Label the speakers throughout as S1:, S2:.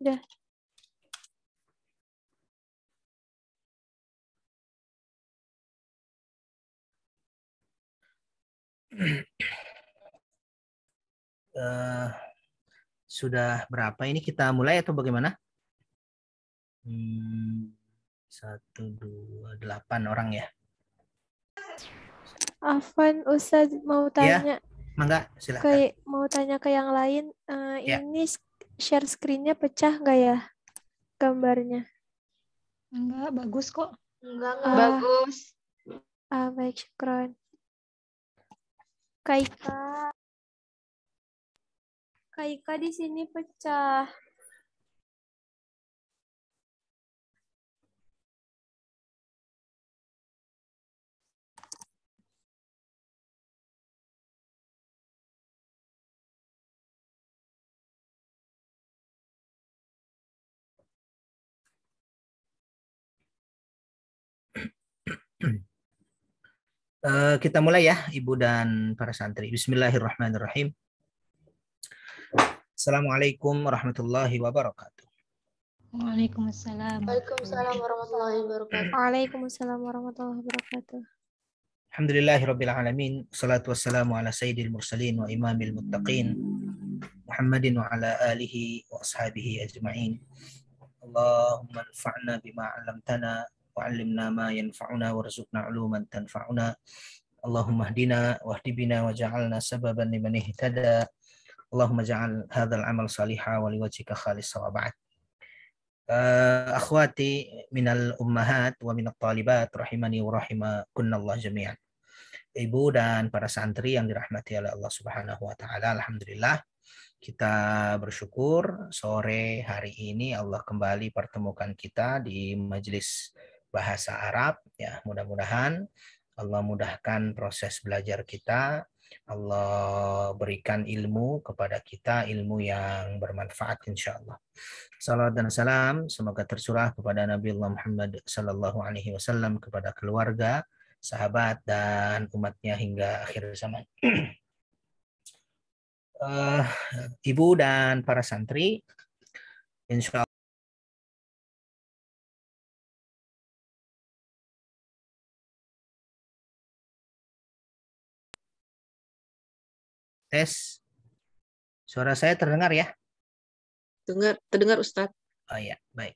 S1: Udah. Uh, sudah berapa ini kita mulai atau bagaimana?
S2: Hmm, satu dua delapan orang ya.
S3: Afan Ustadz mau iya. tanya. Ya,
S2: mangga silakan. Ke,
S3: mau tanya ke yang lain. Uh, ya. Ini share screen pecah nggak ya gambarnya? Enggak, bagus kok. Enggak, enggak ah, bagus. Ah, baik, syukron. Kaika.
S1: Kaika di sini pecah. Eh, kita mulai ya, Ibu dan para santri. Bismillahirrahmanirrahim.
S2: Assalamualaikum warahmatullahi wabarakatuh.
S3: Waalaikumsalam. Waalaikumsalam warahmatullahi wabarakatuh. Waalaikumsalam warahmatullahi wabarakatuh.
S2: Alhamdulillahirabbil alamin. Salatu wassalamu ala sayyidil mursalin wa imamil muttaqin Muhammadin wa ala alihi wa ashabihi ajma'in. Allahumma anfa'na bima 'allamtana وعلمنا ما ينفعنا وارزقنا علوما تنفعنا اللهم اهدنا واهد بنا وجعلنا سببا لمن اهتدى اللهم اجعل هذا العمل صالحا ولوجهك خالصا وبعد أخواتي من الأمهات ومن الطالبات رحمني ورحمكن الله جميعا Ibu dan para santri yang dirahmati oleh Allah Subhanahu wa taala. Alhamdulillah kita bersyukur sore hari ini Allah kembali pertemukan kita di majelis bahasa Arab ya mudah-mudahan Allah mudahkan proses belajar kita Allah berikan ilmu kepada kita ilmu yang bermanfaat insya Allah. Salam dan salam semoga tersurah kepada Nabi Allah Muhammad Sallallahu Alaihi Wasallam kepada keluarga, sahabat dan umatnya hingga akhir zaman.
S1: uh, Ibu dan para santri, insya Allah. Tes. Suara saya terdengar ya? Dengar, terdengar Ustadz. Oh ya, baik.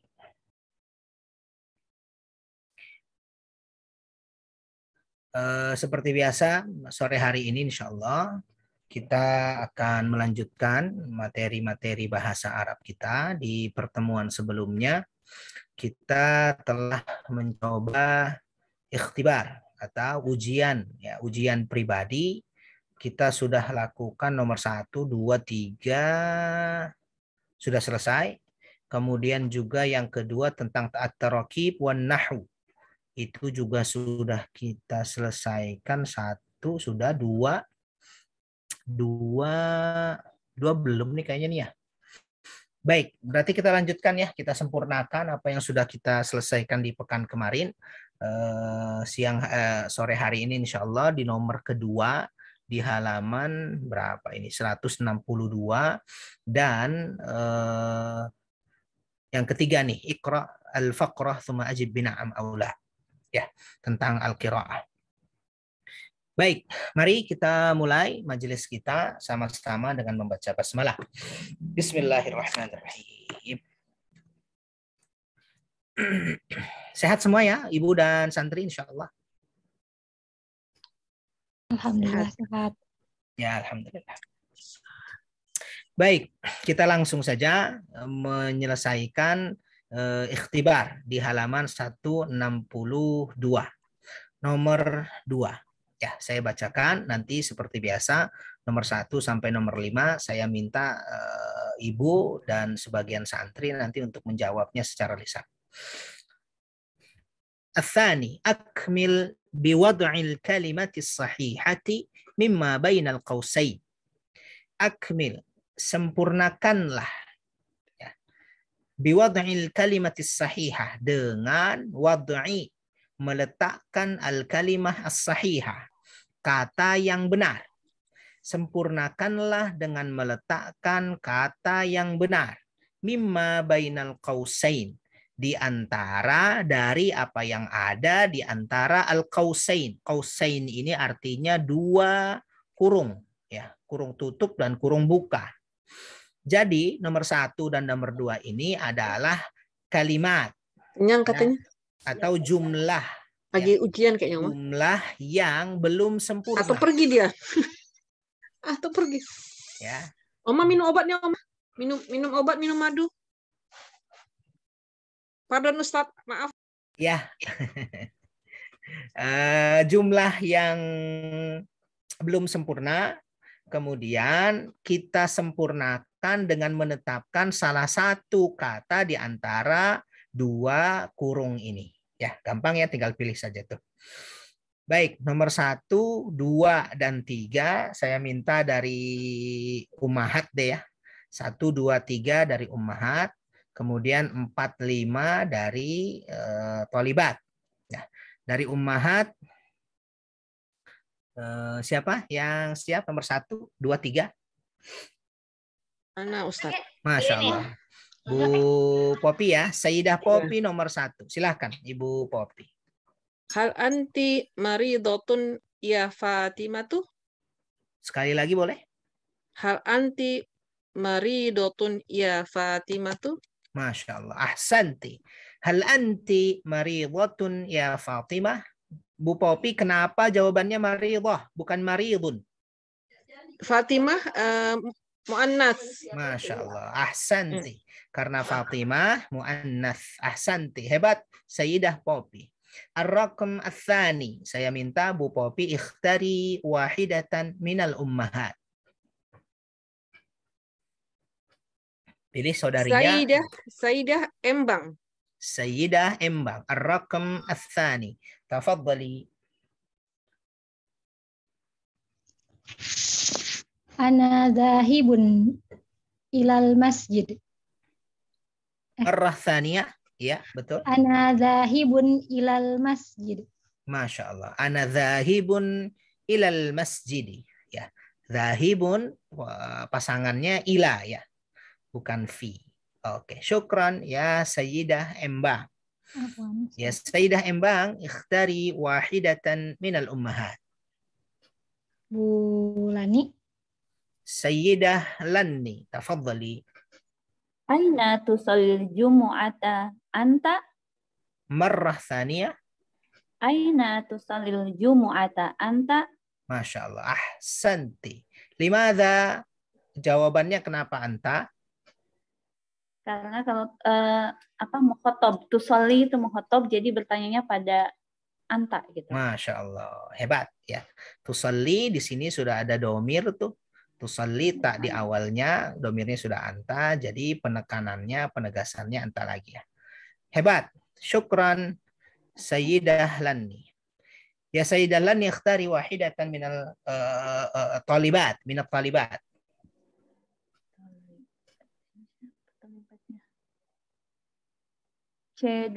S1: E, seperti biasa, sore hari ini insya Allah kita
S2: akan melanjutkan materi-materi bahasa Arab kita. Di pertemuan sebelumnya, kita telah mencoba ikhtibar atau ujian, ya, ujian pribadi kita sudah lakukan nomor 1, 2, 3 sudah selesai. Kemudian juga yang kedua tentang taat tarakib wan nahwu. Itu juga sudah kita selesaikan satu sudah dua dua dua belum nih kayaknya nih ya. Baik, berarti kita lanjutkan ya, kita sempurnakan apa yang sudah kita selesaikan di pekan kemarin eh, siang eh, sore hari ini insya Allah di nomor kedua di halaman berapa ini 162 dan eh, yang ketiga nih Iqra al-faqrah thumma ajib bina'am aula ya tentang al-qiraah. Baik, mari kita mulai majelis kita sama-sama dengan membaca basmalah. Bismillahirrahmanirrahim. Sehat semua ya, Ibu dan santri insyaallah
S1: Alhamdulillah sehat. Ya,
S2: alhamdulillah. Baik, kita langsung saja eh, menyelesaikan eh, ikhtibar di halaman 162. Nomor 2. Ya, saya bacakan nanti seperti biasa nomor 1 sampai nomor 5 saya minta eh, ibu dan sebagian santri nanti untuk menjawabnya secara lisan. Athani, akmil biwad'il kalimati sahihati mimma bainal qausain. Akmil, sempurnakanlah ya. Biwad'il kalimati sahihah dengan wad'i meletakkan al kalimah as sahihah kata yang benar. Sempurnakanlah dengan meletakkan kata yang benar mimma bainal qausain di antara dari apa yang ada di antara al kausain kausain ini artinya dua kurung ya kurung tutup dan kurung buka jadi nomor satu dan nomor dua ini adalah kalimat yang ya, katanya ya, atau jumlah ya. lagi ya, ujian kayaknya jumlah yang belum sempurna atau pergi dia
S4: atau pergi
S1: ya
S5: oma minum obatnya oma minum minum obat minum madu Pardon Ustaz, maaf.
S1: Ya.
S2: uh, jumlah yang belum sempurna, kemudian kita sempurnakan dengan menetapkan salah satu kata di antara dua kurung ini. Ya, gampang ya, tinggal pilih saja tuh. Baik, nomor satu, dua, dan tiga. Saya minta dari Umahat deh ya. Satu, dua, tiga dari Umahat kemudian 45 dari e, tolibat. Nah, dari ummahat e, siapa yang siap nomor satu dua tiga
S1: mana Ustaz. Masya iya, iya. Allah. Bu Popi
S2: ya, Sayyidah iya. Popi nomor satu. Silahkan Ibu Popi. Hal anti
S5: mari dotun ya Fatimah tuh?
S2: Sekali lagi boleh?
S5: Hal anti mari dotun ya Fatimah tuh?
S2: Masya Allah. Ahsanti. Hal anti maridhatun ya Fatimah? Bu Popi, kenapa jawabannya maridhah, bukan maridun? Fatimah uh, muannas. Masya Allah. Ahsanti. Hmm. Karena Fatimah muannas. Ahsanti. Hebat. Sayyidah Popi. Ar-Rakam Athani. Saya minta Bu Popi ikhtari wahidatan minal ummahat. Pilih saudarinya. Sayyidah,
S5: Sayyidah Embang.
S2: Sayyidah Embang. Ar-Rakam Al-Thani. Tafadzali.
S6: Ana zahibun ilal masjid.
S1: Eh. ar
S2: Ya, betul. Ana
S6: zahibun ilal masjid.
S2: Masya Allah. Ana zahibun ilal masjid. Ya. Zahibun pasangannya ila ya bukan fi. Oke, okay. syukran ya Sayyidah Embang. Ya Sayyidah Embang, ikhtari wahidatan minal ummahat.
S7: Bu Lani.
S2: Sayyidah Lani, tafadhali.
S7: Anna tusallil jumu'ata anta?
S2: Marrah thaniya.
S7: Aina tusallil jumu'ata anta?
S2: Masya Allah. Ahsanti. Limadha? Jawabannya kenapa anta?
S7: Karena kalau uh, apa mukhotob, tu soli itu mukhotob, jadi bertanyanya pada anta gitu. Masya
S2: Allah, hebat ya. soli di sini sudah ada domir tuh. soli tak di iya. awalnya, domirnya sudah anta, jadi penekanannya, penegasannya anta lagi ya. Hebat. Syukran Sayyidah Lani. Ya Sayyidah Lani ikhtari wahidatan minal uh, uh, talibat, minal talibat.
S3: C2,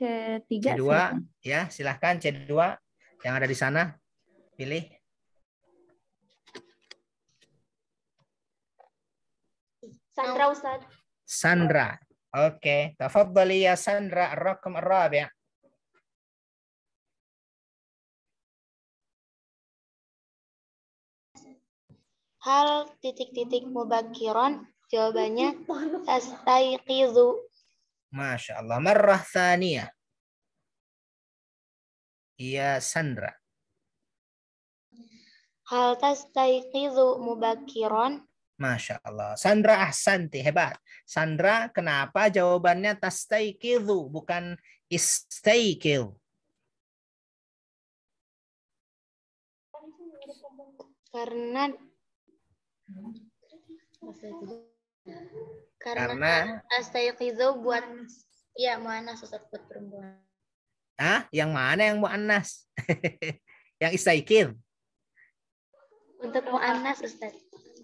S3: C3. C2,
S2: ya silahkan C2 yang ada di sana. Pilih.
S8: Sandra Ustaz.
S2: Sandra. Oke, okay.
S1: tafaddali ya Sandra ar-raqam ar ya. Hal
S8: titik-titik mubakiron jawabannya astaiqizu
S1: Masya Allah. Marrah thania. Iya, Sandra.
S8: Hal tas tastaiqizu mubakiron?
S2: Masya Allah. Sandra ahsanti, hebat. Sandra, kenapa jawabannya tas tastaiqizu, bukan istaikil?
S8: Karena karena, Karena astayqizu buat ya muannas Ustaz buat perempuan.
S2: Ah, yang mana yang muannas? yang istaikir
S8: Untuk muannas Ustaz.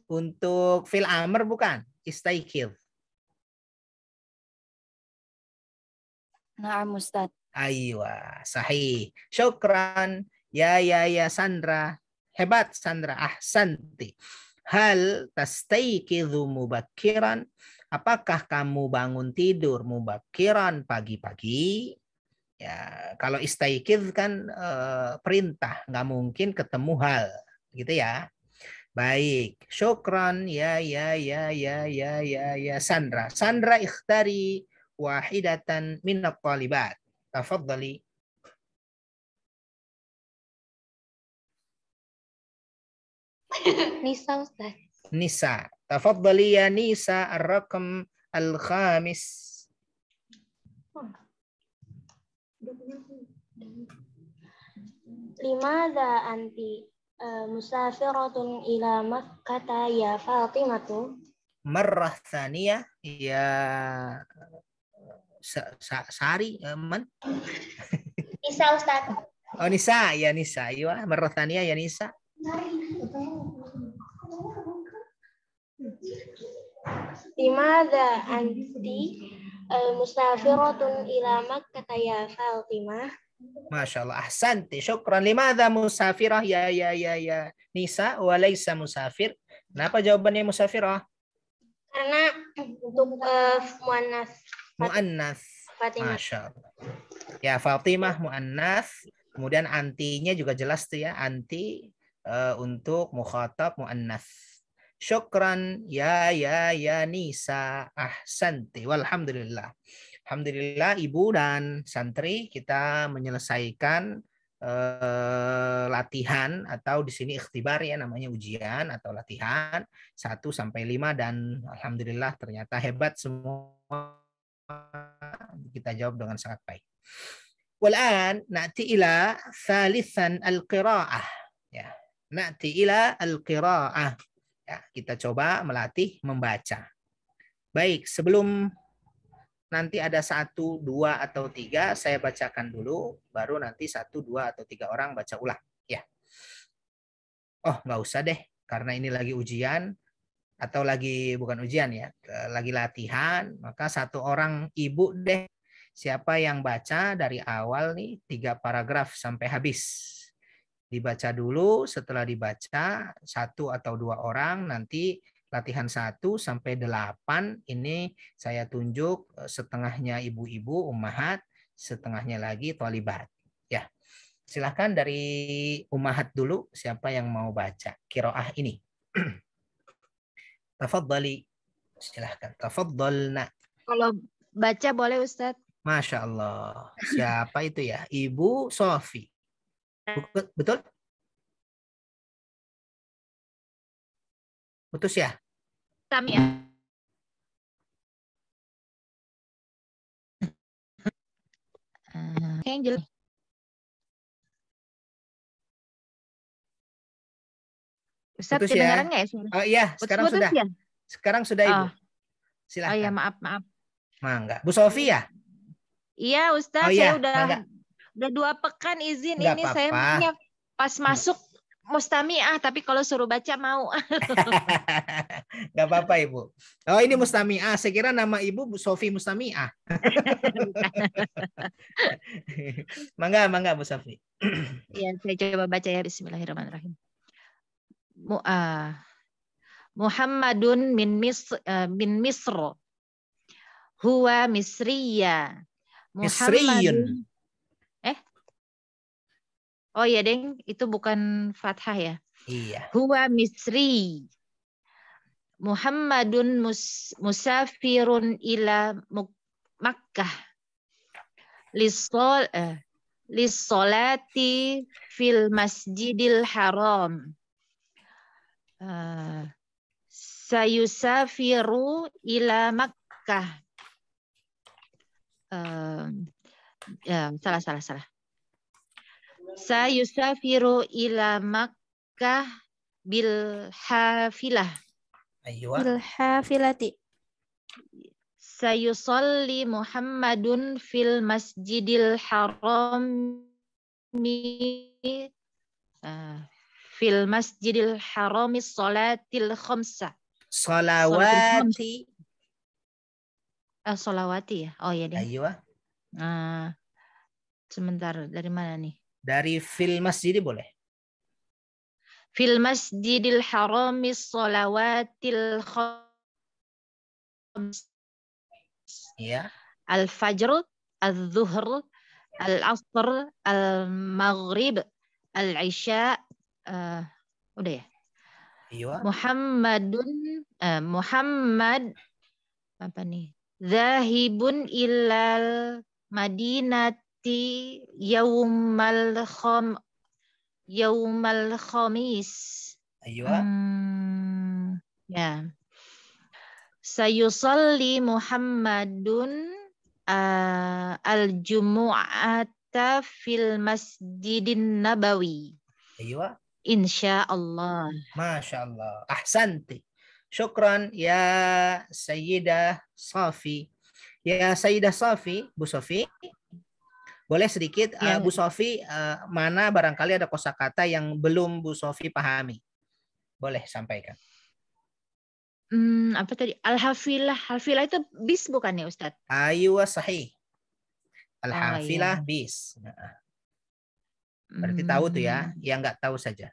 S2: Untuk fil amr bukan? istaikir Naam Ustaz. Aywa, sahih. Syukran. Ya, ya, ya, Sandra. Hebat, Sandra. Ah, Santi. Hal tastaikidhu mubakiran. Apakah kamu bangun tidur mubakiran pagi-pagi? Ya, kalau istaikid kan e, perintah, nggak mungkin ketemu hal, gitu ya. Baik, syukran ya ya ya ya ya ya ya Sandra. Sandra ikhtari
S1: wahidatan minat talibat. Tafadhali. Nisa Ustaz.
S2: Nisa. Tafaddali ya Nisa ar raqam al-khamis.
S6: Limada anti e, musafiratun ila Makkah ya Fatimatu?
S2: Marrah thaniya ya Sa -sa Sari man?
S8: Nisa Ustaz.
S2: Oh Nisa ya Nisa, iya marrah thaniya ya Nisa.
S6: Mari. Limada anti eh, mustafiratun ila Makkah ya Fatimah?
S2: Masya Allah. Ahsanti. Syukran. Limada musafirah ya ya ya ya. Nisa walaysa musafir. Kenapa jawabannya musafirah?
S6: Karena untuk uh, muannas.
S2: Muannas. Fatimah. Masya Allah. Ya Fatimah muannas. Kemudian antinya juga jelas tuh ya. Anti uh, untuk mukhatab muannas. Syukran ya ya ya Nisa ahsanti walhamdulillah. Alhamdulillah ibu dan santri kita menyelesaikan eh, latihan atau di sini ikhtibar ya namanya ujian atau latihan 1 sampai 5 dan alhamdulillah ternyata hebat semua kita jawab dengan sangat baik. Walan na'ti ila salisan al-qira'ah. Ya. Na'ti ila al-qira'ah. Ya, kita coba melatih membaca. Baik, sebelum nanti ada satu, dua, atau tiga, saya bacakan dulu, baru nanti satu, dua, atau tiga orang baca ulang. Ya. Oh, nggak usah deh, karena ini lagi ujian, atau lagi bukan ujian ya, eh, lagi latihan, maka satu orang ibu deh, siapa yang baca dari awal nih, tiga paragraf sampai habis dibaca dulu, setelah dibaca satu atau dua orang nanti latihan satu sampai delapan ini saya tunjuk eh, setengahnya ibu-ibu ummahat, setengahnya lagi tolibat. Ya. Silahkan dari ummahat dulu siapa yang mau baca kiroah ini. Tafaddali. Silahkan. Tafaddalna.
S6: Kalau baca boleh Ustadz?
S1: Masya Allah. Siapa itu ya? Ibu Sofi. Betul? Putus ya? Kami ya. Eh, Angel. jelas. Ustaz, putus ya? ya? Oh iya, sekarang putus, sudah. Ya?
S2: Sekarang sudah Ibu. Oh. Silahkan. Oh iya, maaf, maaf.
S1: Mangga. Nah, Bu Sofi
S2: ya?
S7: Iya, Ustaz, oh, iya. saya udah Mangga udah dua pekan izin Nggak ini apa -apa. saya punya pas hmm. masuk Mustami ah tapi kalau suruh baca mau.
S2: nggak apa-apa Ibu. Oh ini Mustami ah. Saya kira nama Ibu Sofi Mustami ah. mangga mangga Bu Sofi.
S7: Iya saya coba baca ya Bismillahirrahmanirrahim. Mu ah. Muhammadun min mis eh, min misro Huwa Misriya. Muhammadun. Misriyun. Oh iya, Deng, itu bukan fathah ya. Iya. Huwa misri. Muhammadun mus, musafirun ila Makkah. Lissol eh, lisolati fil masjidil haram. Uh, sayusafiru ila Makkah. Uh, ya, salah salah salah sayusafiru ila Makkah bil hafilah. Ayuh. Bil hafilati. Sayusalli Muhammadun fil masjidil haram uh, eh, fil masjidil harami salatil khamsa.
S2: Salawati.
S7: Ah, uh, ya? Oh ya deh. Aywa. Uh, eh, sebentar, dari mana nih? Dari fil masjid boleh. Fil masjidil haram salawatil khams. Ya. Al-fajr, al-zuhr, al-asr, al-maghrib, al-isya. Uh, eh, udah ya? Iya. Muhammadun uh, Muhammad apa nih? Zahibun ilal Madinat yaumal khom yaumal khamis.
S3: Aywa. Hmm,
S7: ya. Sayusalli Muhammadun uh, al-jumu'ata fil masjidin nabawi. Aywa. Insya Allah.
S2: Masya Allah. Ahsanti. Syukran ya Sayyidah Safi. Ya Sayyidah Safi, Bu Safi. Boleh sedikit eh, ya. uh, Bu Sofi uh, mana barangkali ada kosakata yang belum Bu Sofi pahami. Boleh sampaikan.
S7: Hmm, apa tadi? Alhafilah. Hafilah itu bis bukan ya Ustad
S2: Ayu sahih. Alhafilah oh, iya. bis. Nah, ah.
S7: Berarti hmm. tahu tuh ya, hmm.
S2: yang nggak tahu saja.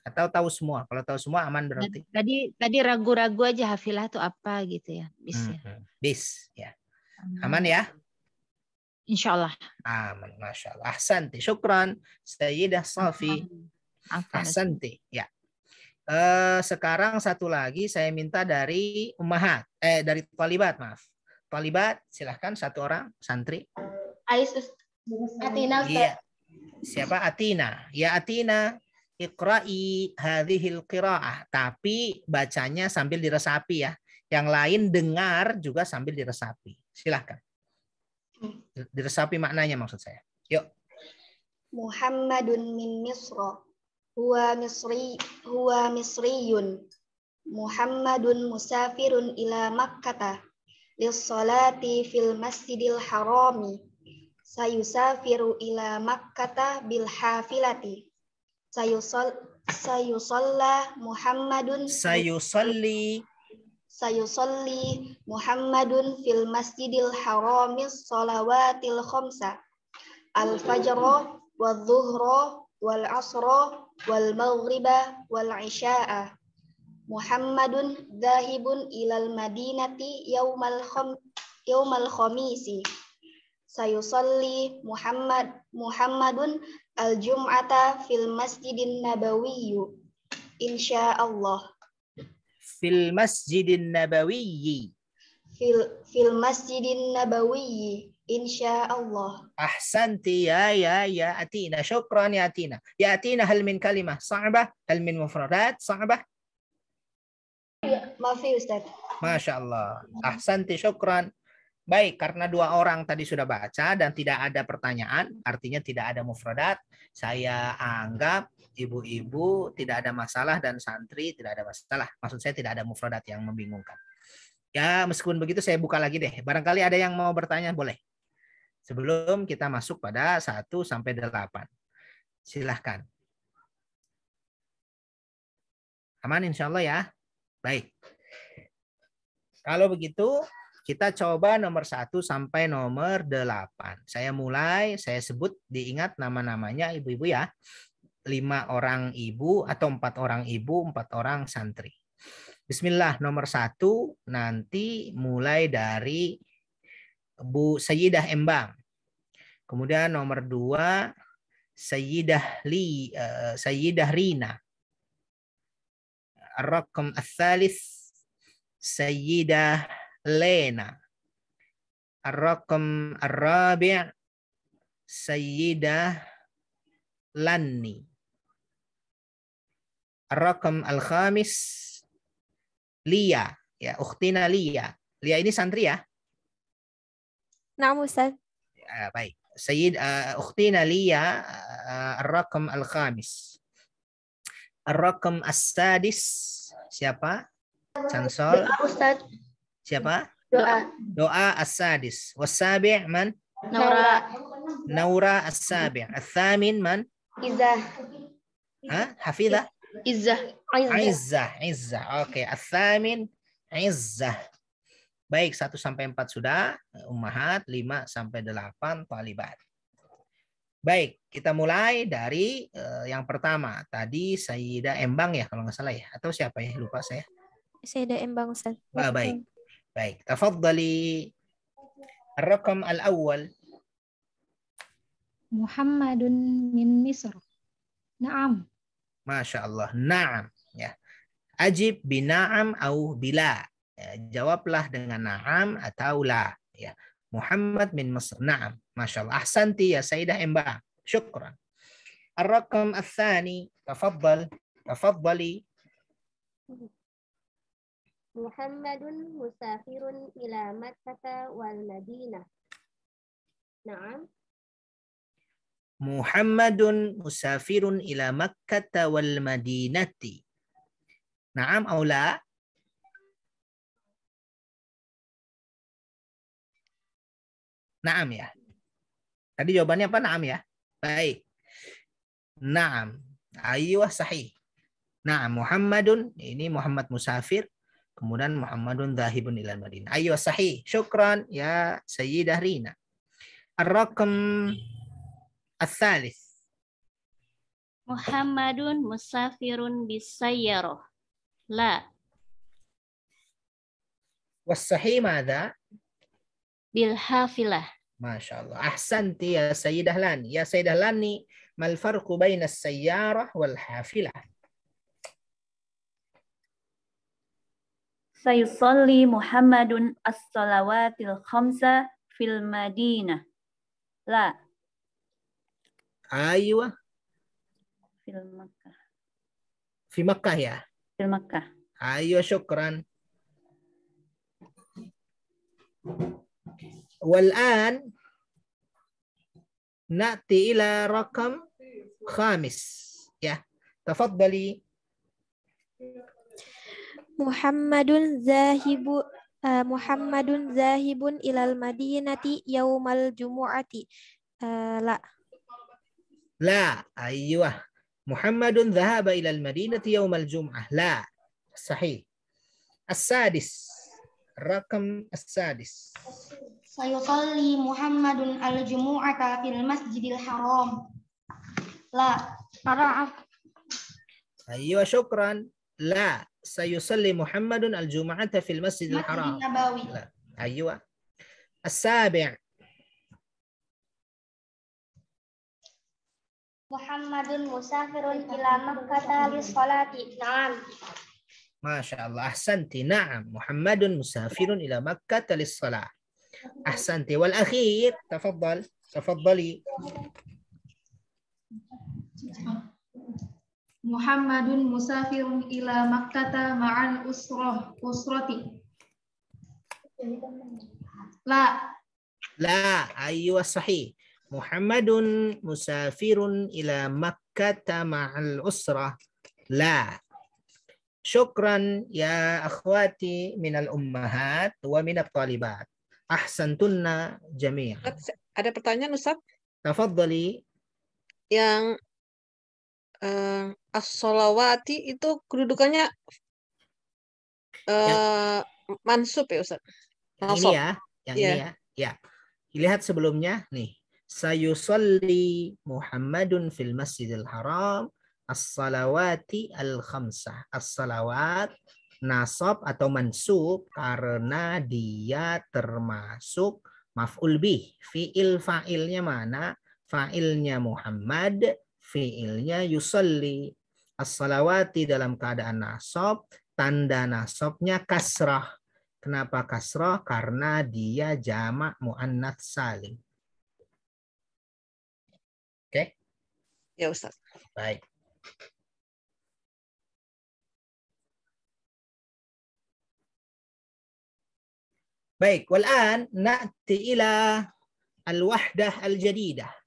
S2: Atau tahu semua. Kalau tahu semua aman berarti.
S7: Tadi tadi ragu-ragu aja hafilah tuh apa gitu ya, bis hmm. ya.
S2: Bis ya.
S7: Aman ya? Insya Allah.
S2: Aman. Masya Allah.
S7: Ahsanti. Syukran. Sayyidah
S2: Safi. Ahsanti. Ya. Uh, sekarang satu lagi saya minta dari Umahat. Eh, dari Talibat, maaf. Talibat, silahkan satu orang santri. Ais
S6: Atina. Iya.
S2: Siapa? Atina. Ya Atina. Iqra'i hadhil qira'ah. Tapi bacanya sambil diresapi ya. Yang lain dengar juga sambil diresapi. Silahkan. Diresapi maknanya maksud saya. Yuk.
S4: Muhammadun min Misra. Huwa Misri, huwa Misriyun. Muhammadun musafirun ila Makkah lis-salati fil masjidil harami. Sayusafiru ila Makkah bil hafilati. Sayusol sayusalla Muhammadun sayusalli sayusolli Muhammadun fil masjidil haramis salawatil khamsa al fajro wal zuhro wal asro wal maghriba wal isya'a Muhammadun zahibun ilal madinati yawmal kham yawmal khamisi sayusolli Muhammad Muhammadun al jum'ata fil masjidin nabawiyyu insyaallah
S2: fil masjidin nabawiyyi.
S4: Fil, fil masjidin nabawiyyi. insyaallah
S2: Ahsanti ya ya ya Atina. Syukran ya Atina. Ya Atina hal min kalimah sa'bah, hal min mufradat sa'bah.
S4: Iya, ya Ustaz.
S2: Masya Allah. Ahsanti syukran. Baik, karena dua orang tadi sudah baca dan tidak ada pertanyaan, artinya tidak ada mufradat, saya anggap ibu-ibu tidak ada masalah dan santri tidak ada masalah. Maksud saya tidak ada mufradat yang membingungkan. Ya, meskipun begitu saya buka lagi deh. Barangkali ada yang mau bertanya, boleh. Sebelum kita masuk pada 1 sampai 8. Silahkan. Aman insya Allah ya. Baik. Kalau begitu, kita coba nomor 1 sampai nomor 8. Saya mulai, saya sebut diingat nama-namanya ibu-ibu ya. 5 orang ibu atau 4 orang ibu, 4 orang santri. Bismillah nomor 1 nanti mulai dari Bu Sayyidah Embang. Kemudian nomor 2 Sayyidah Li eh, Sayyidah Rina. Ar-Rakam Sayyidah Lena. ar Arabia Lani. Sayyidah Lanni. Al-Khamis Lia. Ya, Ukhtina Lia. Lia ini santri ya? Naam Ustaz. Ya, baik. Sayyid uh, Ukhtina Lia uh, eh, ar Al-Khamis. As-Sadis siapa?
S3: Chansol. Ustaz. Siapa? Doa.
S2: Doa as Wasabi' man? Naura. Naura as-sabi'. man?
S3: iza
S4: Ha? Hafidah?
S3: iza
S2: iza iza Oke. Okay. iza Baik, satu sampai empat sudah, ummahat, lima sampai 8 talibat. Baik, kita mulai dari uh, yang pertama. Tadi Saida Embang ya kalau nggak salah ya atau siapa ya? Lupa saya.
S6: Saida Embang Ustaz. Ah, baik.
S2: Baik, tafadhali. Ar-raqam al-awwal.
S6: Muhammadun min Misr. Naam.
S2: Masya Allah. Naam. Ya. Ajib binaam au bila. Ya. Jawablah dengan naam atau la. Ya. Muhammad min Misr. Naam. Masya Allah. Ahsanti ya Sayyidah Imba. Syukran. Ar-raqam al-thani. Tafadhal. Tafadhali.
S8: Muhammadun musafirun ila Makkah wal Madinah. Naam.
S2: Muhammadun musafirun
S1: ila Makkah wal Madinati. Naam aula? Naam ya. Tadi jawabannya apa? Naam ya. Baik.
S2: Naam. Ayuh sahih. Naam Muhammadun ini Muhammad musafir kemudian Muhammadun dahibun ilal Madinah. Ayo sahih. Syukran ya Sayyidah Rina. Ar-Rakam
S8: Muhammadun musafirun bisayyaroh. La.
S2: Wassahi mada? hafilah. Masya Allah. Ahsanti ya Sayyidah Lani. Ya Sayyidah Lani. Mal farku bayna
S7: sayyarah wal hafilah. sayusalli Muhammadun as-salawatil khamsa fil Madinah. La. Aywa. Ah. Fil Makkah.
S2: Fil Makkah ya? Fil Makkah. Ayo ah, syukran. Wal'an na'ti ila rakam khamis. Ya.
S6: Tafaddali. Muhammadun zahibu uh, Muhammadun zahibun ilal madinati yaumal jumu'ati. Uh, la.
S2: La, ayyuh. Muhammadun zahaba ilal madinati yaumal jum'ah. La. Sahih. As-sadis. Rakam as-sadis.
S4: Sayusalli Muhammadun al-jumu'ata fil masjidil haram. La. para.
S2: Ayuh, syukran. La. سيصلي محمد الجمعة في المسجد الحرام لا. أيوة السابع
S6: محمد
S8: مسافر
S4: إلى مكة للصلاة نعم
S2: ما شاء الله أحسنت نعم محمد مسافر إلى مكة للصلاة أحسنت والأخير تفضل تفضلي
S3: Muhammadun musafirun ila makkata ma'al usroh usroti. La.
S4: La.
S2: Ayu sahih. Muhammadun musafirun ila makkata ma'al usrah. La. Syukran ya akhwati minal ummahat wa minat talibat. Ahsantunna jami'ah.
S5: Ada pertanyaan Ustaz?
S2: Tafadzali.
S5: Yang uh, as-solawati itu kedudukannya uh, ya. Eh, mansub ya Ustaz? Mansub. Ini ya, yang yeah. ini ya.
S2: Ya. Lihat sebelumnya nih. Sayusalli Muhammadun fil Masjidil Haram as-salawati al-khamsah. As-salawat nasab atau mansub karena dia termasuk maf'ul bih. Fi'il fa'ilnya mana? Fa'ilnya Muhammad, fiilnya yusalli as-salawati dalam keadaan nasab, tanda nasabnya kasrah. Kenapa kasrah? Karena dia jamak muannat salim.
S1: Oke? Okay? Ya, Ustaz. Baik. Baik, wal'an na'ti ila
S2: al-wahdah al-jadidah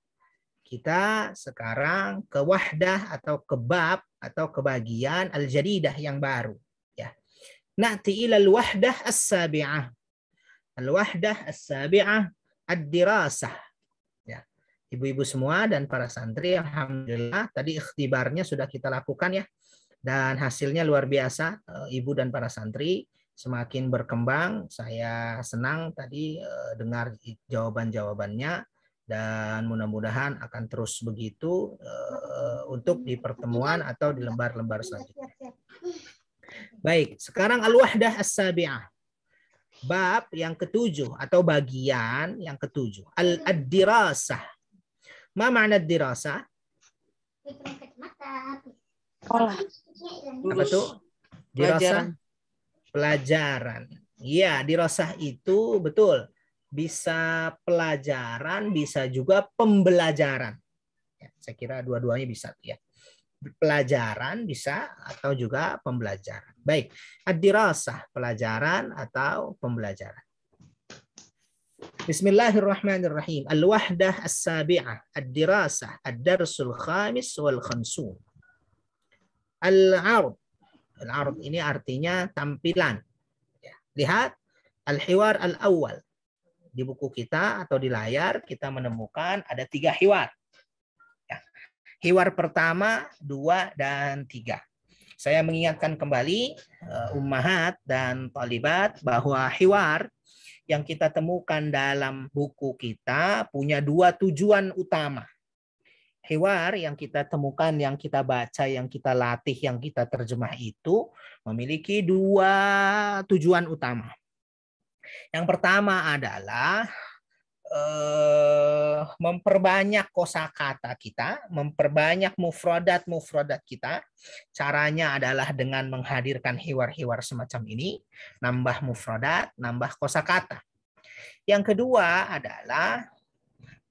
S2: kita sekarang ke wahdah atau ke bab atau kebagian al-jadidah yang baru ya. Na'ti ila al-wahdah as-sabi'ah. Al-wahdah as-sabi'ah ad-dirasah. Ya. Ibu-ibu semua dan para santri alhamdulillah tadi ikhtibarnya sudah kita lakukan ya. Dan hasilnya luar biasa eh, ibu dan para santri semakin berkembang. Saya senang tadi eh, dengar jawaban-jawabannya dan mudah-mudahan akan terus begitu uh, untuk di pertemuan atau di lembar-lembar selanjutnya. Baik, sekarang al-wahdah as-sabi'ah. Bab yang ketujuh atau bagian yang ketujuh, al-dirasah. Ma makna dirasah? Sekolah.
S1: Apa tuh? Dirasah
S2: pelajaran. Iya, dirasah itu betul bisa pelajaran, bisa juga pembelajaran. Ya, saya kira dua-duanya bisa ya. Pelajaran bisa atau juga pembelajaran. Baik, al-dirasah pelajaran atau pembelajaran. Bismillahirrahmanirrahim. Al-wahdah as-sabi'ah, ad-dirasah, ad-darsul khamis wal khamsun. Al-'ard. Al-'ard ini artinya tampilan. Ya, lihat al-hiwar al-awwal di buku kita atau di layar kita menemukan ada tiga hiwar. Ya. Hiwar pertama, dua, dan tiga. Saya mengingatkan kembali uh, ummahat dan talibat bahwa hiwar yang kita temukan dalam buku kita punya dua tujuan utama. Hiwar yang kita temukan, yang kita baca, yang kita latih, yang kita terjemah itu memiliki dua tujuan utama. Yang pertama adalah eh, memperbanyak kosakata kita, memperbanyak mufrodat mufrodat kita. Caranya adalah dengan menghadirkan hiwar-hiwar semacam ini, nambah mufrodat, nambah kosakata. Yang kedua adalah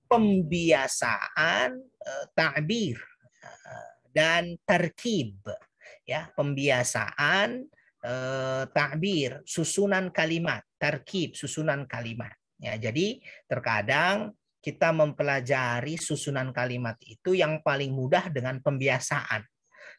S2: pembiasaan eh, takbir eh, dan terkib, ya pembiasaan eh, takbir, susunan kalimat, tarkib, susunan kalimat. Ya, jadi terkadang kita mempelajari susunan kalimat itu yang paling mudah dengan pembiasaan.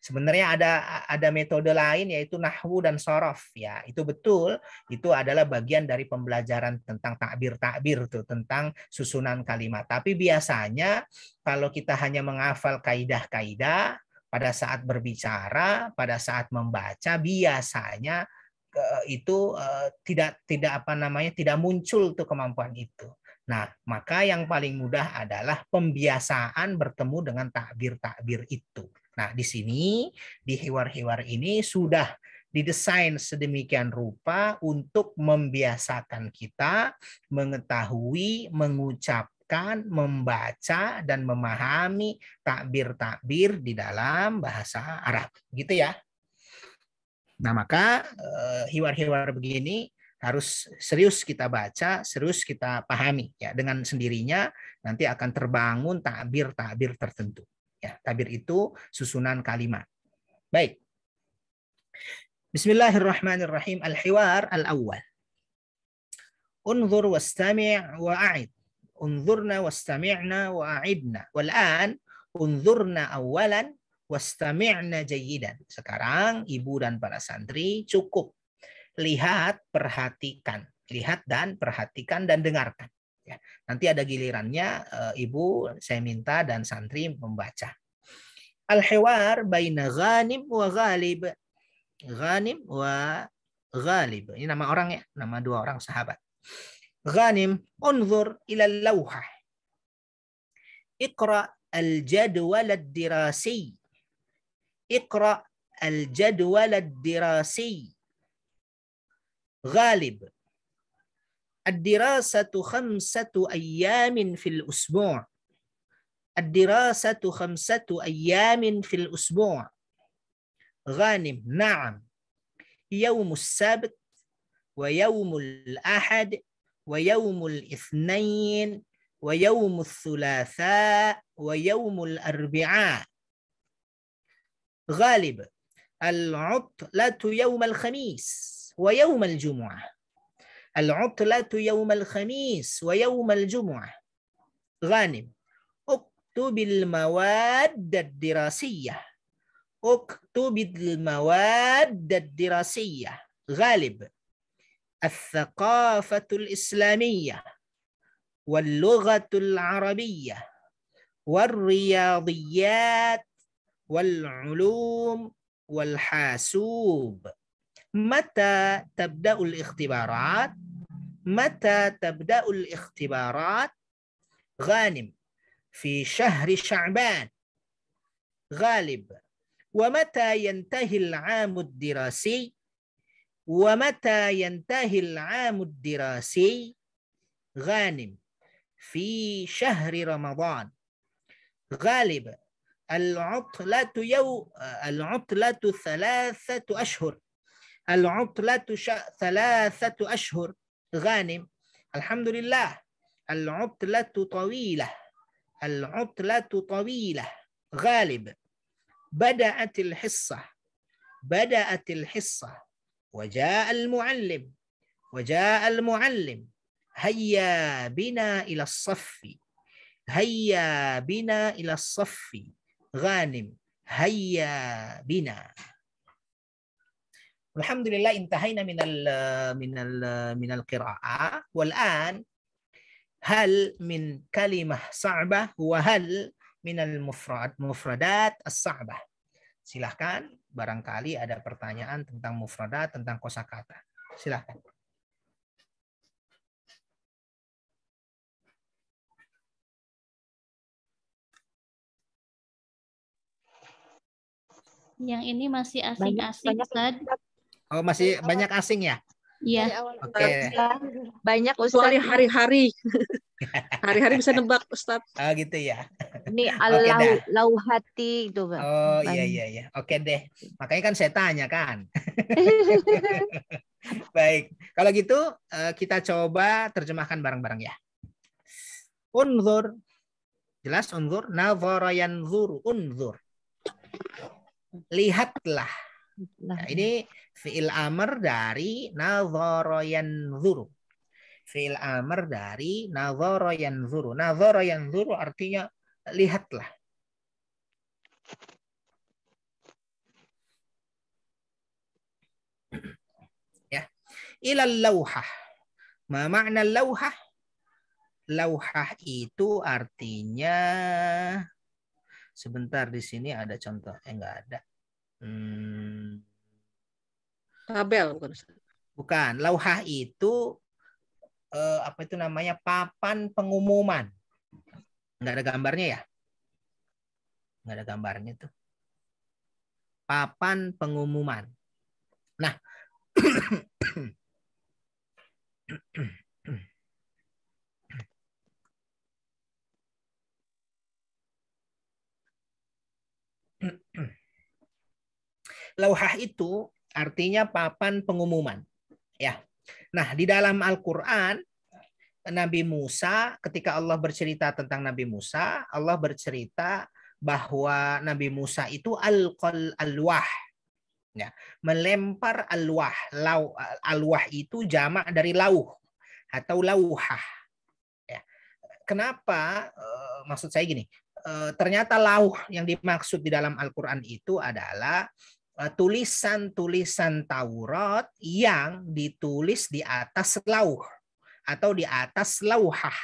S2: Sebenarnya ada ada metode lain yaitu nahwu dan sorof ya. Itu betul, itu adalah bagian dari pembelajaran tentang takbir-takbir tuh tentang susunan kalimat. Tapi biasanya kalau kita hanya menghafal kaidah-kaidah pada saat berbicara, pada saat membaca biasanya eh, itu eh, tidak tidak apa namanya tidak muncul tuh kemampuan itu. Nah, maka yang paling mudah adalah pembiasaan bertemu dengan takbir-takbir itu. Nah, di sini di hiwar-hiwar ini sudah didesain sedemikian rupa untuk membiasakan kita mengetahui, mengucap menjelaskan, membaca dan memahami takbir-takbir di dalam bahasa Arab, gitu ya. Nah, maka eh, hiwar-hiwar begini harus serius kita baca, serius kita pahami ya. Dengan sendirinya nanti akan terbangun takbir-takbir tertentu. Ya, takbir itu susunan kalimat. Baik. Bismillahirrahmanirrahim. Al-hiwar al-awwal. Unzur wastami' wa'id unzurna wastami'na wa'idna. Wal'an unzurna awalan wastami'na jayidan. Sekarang ibu dan para santri cukup lihat, perhatikan, lihat dan perhatikan dan dengarkan. Ya, nanti ada gilirannya eh, ibu saya minta dan santri membaca. Al-hiwar baina ghanim wa ghalib. Ghanim wa ghalib. Ini nama orang ya, nama dua orang sahabat. غانم انظر إلى اللوحة اقرأ الجدول الدراسي اقرأ الجدول الدراسي غالب الدراسة خمسة أيام في الأسبوع الدراسة خمسة أيام في الأسبوع غانم نعم يوم السبت ويوم الأحد ويوم الاثنين ويوم الثلاثاء ويوم الأربعاء غالب العطلة يوم الخميس ويوم الجمعة العطلة يوم الخميس ويوم الجمعة غانم اكتب المواد الدراسية اكتب المواد الدراسية غالب الثقافة الإسلامية واللغة العربية والرياضيات والعلوم والحاسوب متى تبدأ الاختبارات؟ متى تبدأ الاختبارات؟ غانم في شهر شعبان غالب ومتى ينتهي العام الدراسي؟ ومتى ينتهي العام الدراسي غانم في شهر رمضان غالب العطلة يو العطلة ثلاثة أشهر العطلة ش... ثلاثة أشهر غانم الحمد لله العطلة طويلة العطلة طويلة غالب بدأت الحصة بدأت الحصة وجاء المعلم وجاء المعلم هيا بنا إلى الصف هيا بنا إلى الصف غانم هيا بنا الحمد لله انتهينا من ال من ال من القراءة والآن هل من كلمة صعبة وهل من المفردات الصعبة silahkan barangkali ada pertanyaan tentang mufrada, tentang kosakata.
S1: Silahkan.
S7: Yang ini masih asing-asing,
S1: Oh, masih banyak asing ya?
S7: Iya. Oke. Banyak Ustaz. hari-hari.
S2: hari-hari bisa nebak Ustaz. Oh gitu ya.
S7: Ini Allah okay, lau, hati itu Bang. Oh
S2: iya iya iya. Oke okay, deh. Makanya kan saya tanya kan. Baik. Kalau gitu eh, kita coba terjemahkan bareng-bareng ya. Unzur. Jelas unzur. Nazara zur Unzur. Lihatlah. Nah, ini Fi'il amr dari nazara yanzuru. Fi'il amr dari nazara yanzuru. Nazara yanzuru artinya lihatlah. ya. Ilal lauhah. Ma makna lauhah? Lauhah itu artinya sebentar di sini ada contoh eh enggak ada. Hmm. Tabel bukan Bukan, lauhah itu eh, apa itu namanya papan pengumuman. Enggak ada gambarnya ya? Enggak ada gambarnya itu. Papan pengumuman. Nah, lauhah itu artinya papan pengumuman. Ya. Nah, di dalam Al-Qur'an Nabi Musa ketika Allah bercerita tentang Nabi Musa, Allah bercerita bahwa Nabi Musa itu al alqal alwah. Ya, melempar alwah. Lau, alwah itu jamak dari lauh atau lauhah. Ya. Kenapa eh, maksud saya gini, eh, ternyata lauh yang dimaksud di dalam Al-Qur'an itu adalah Eh, tulisan-tulisan Taurat yang ditulis di atas lauh atau di atas lauhah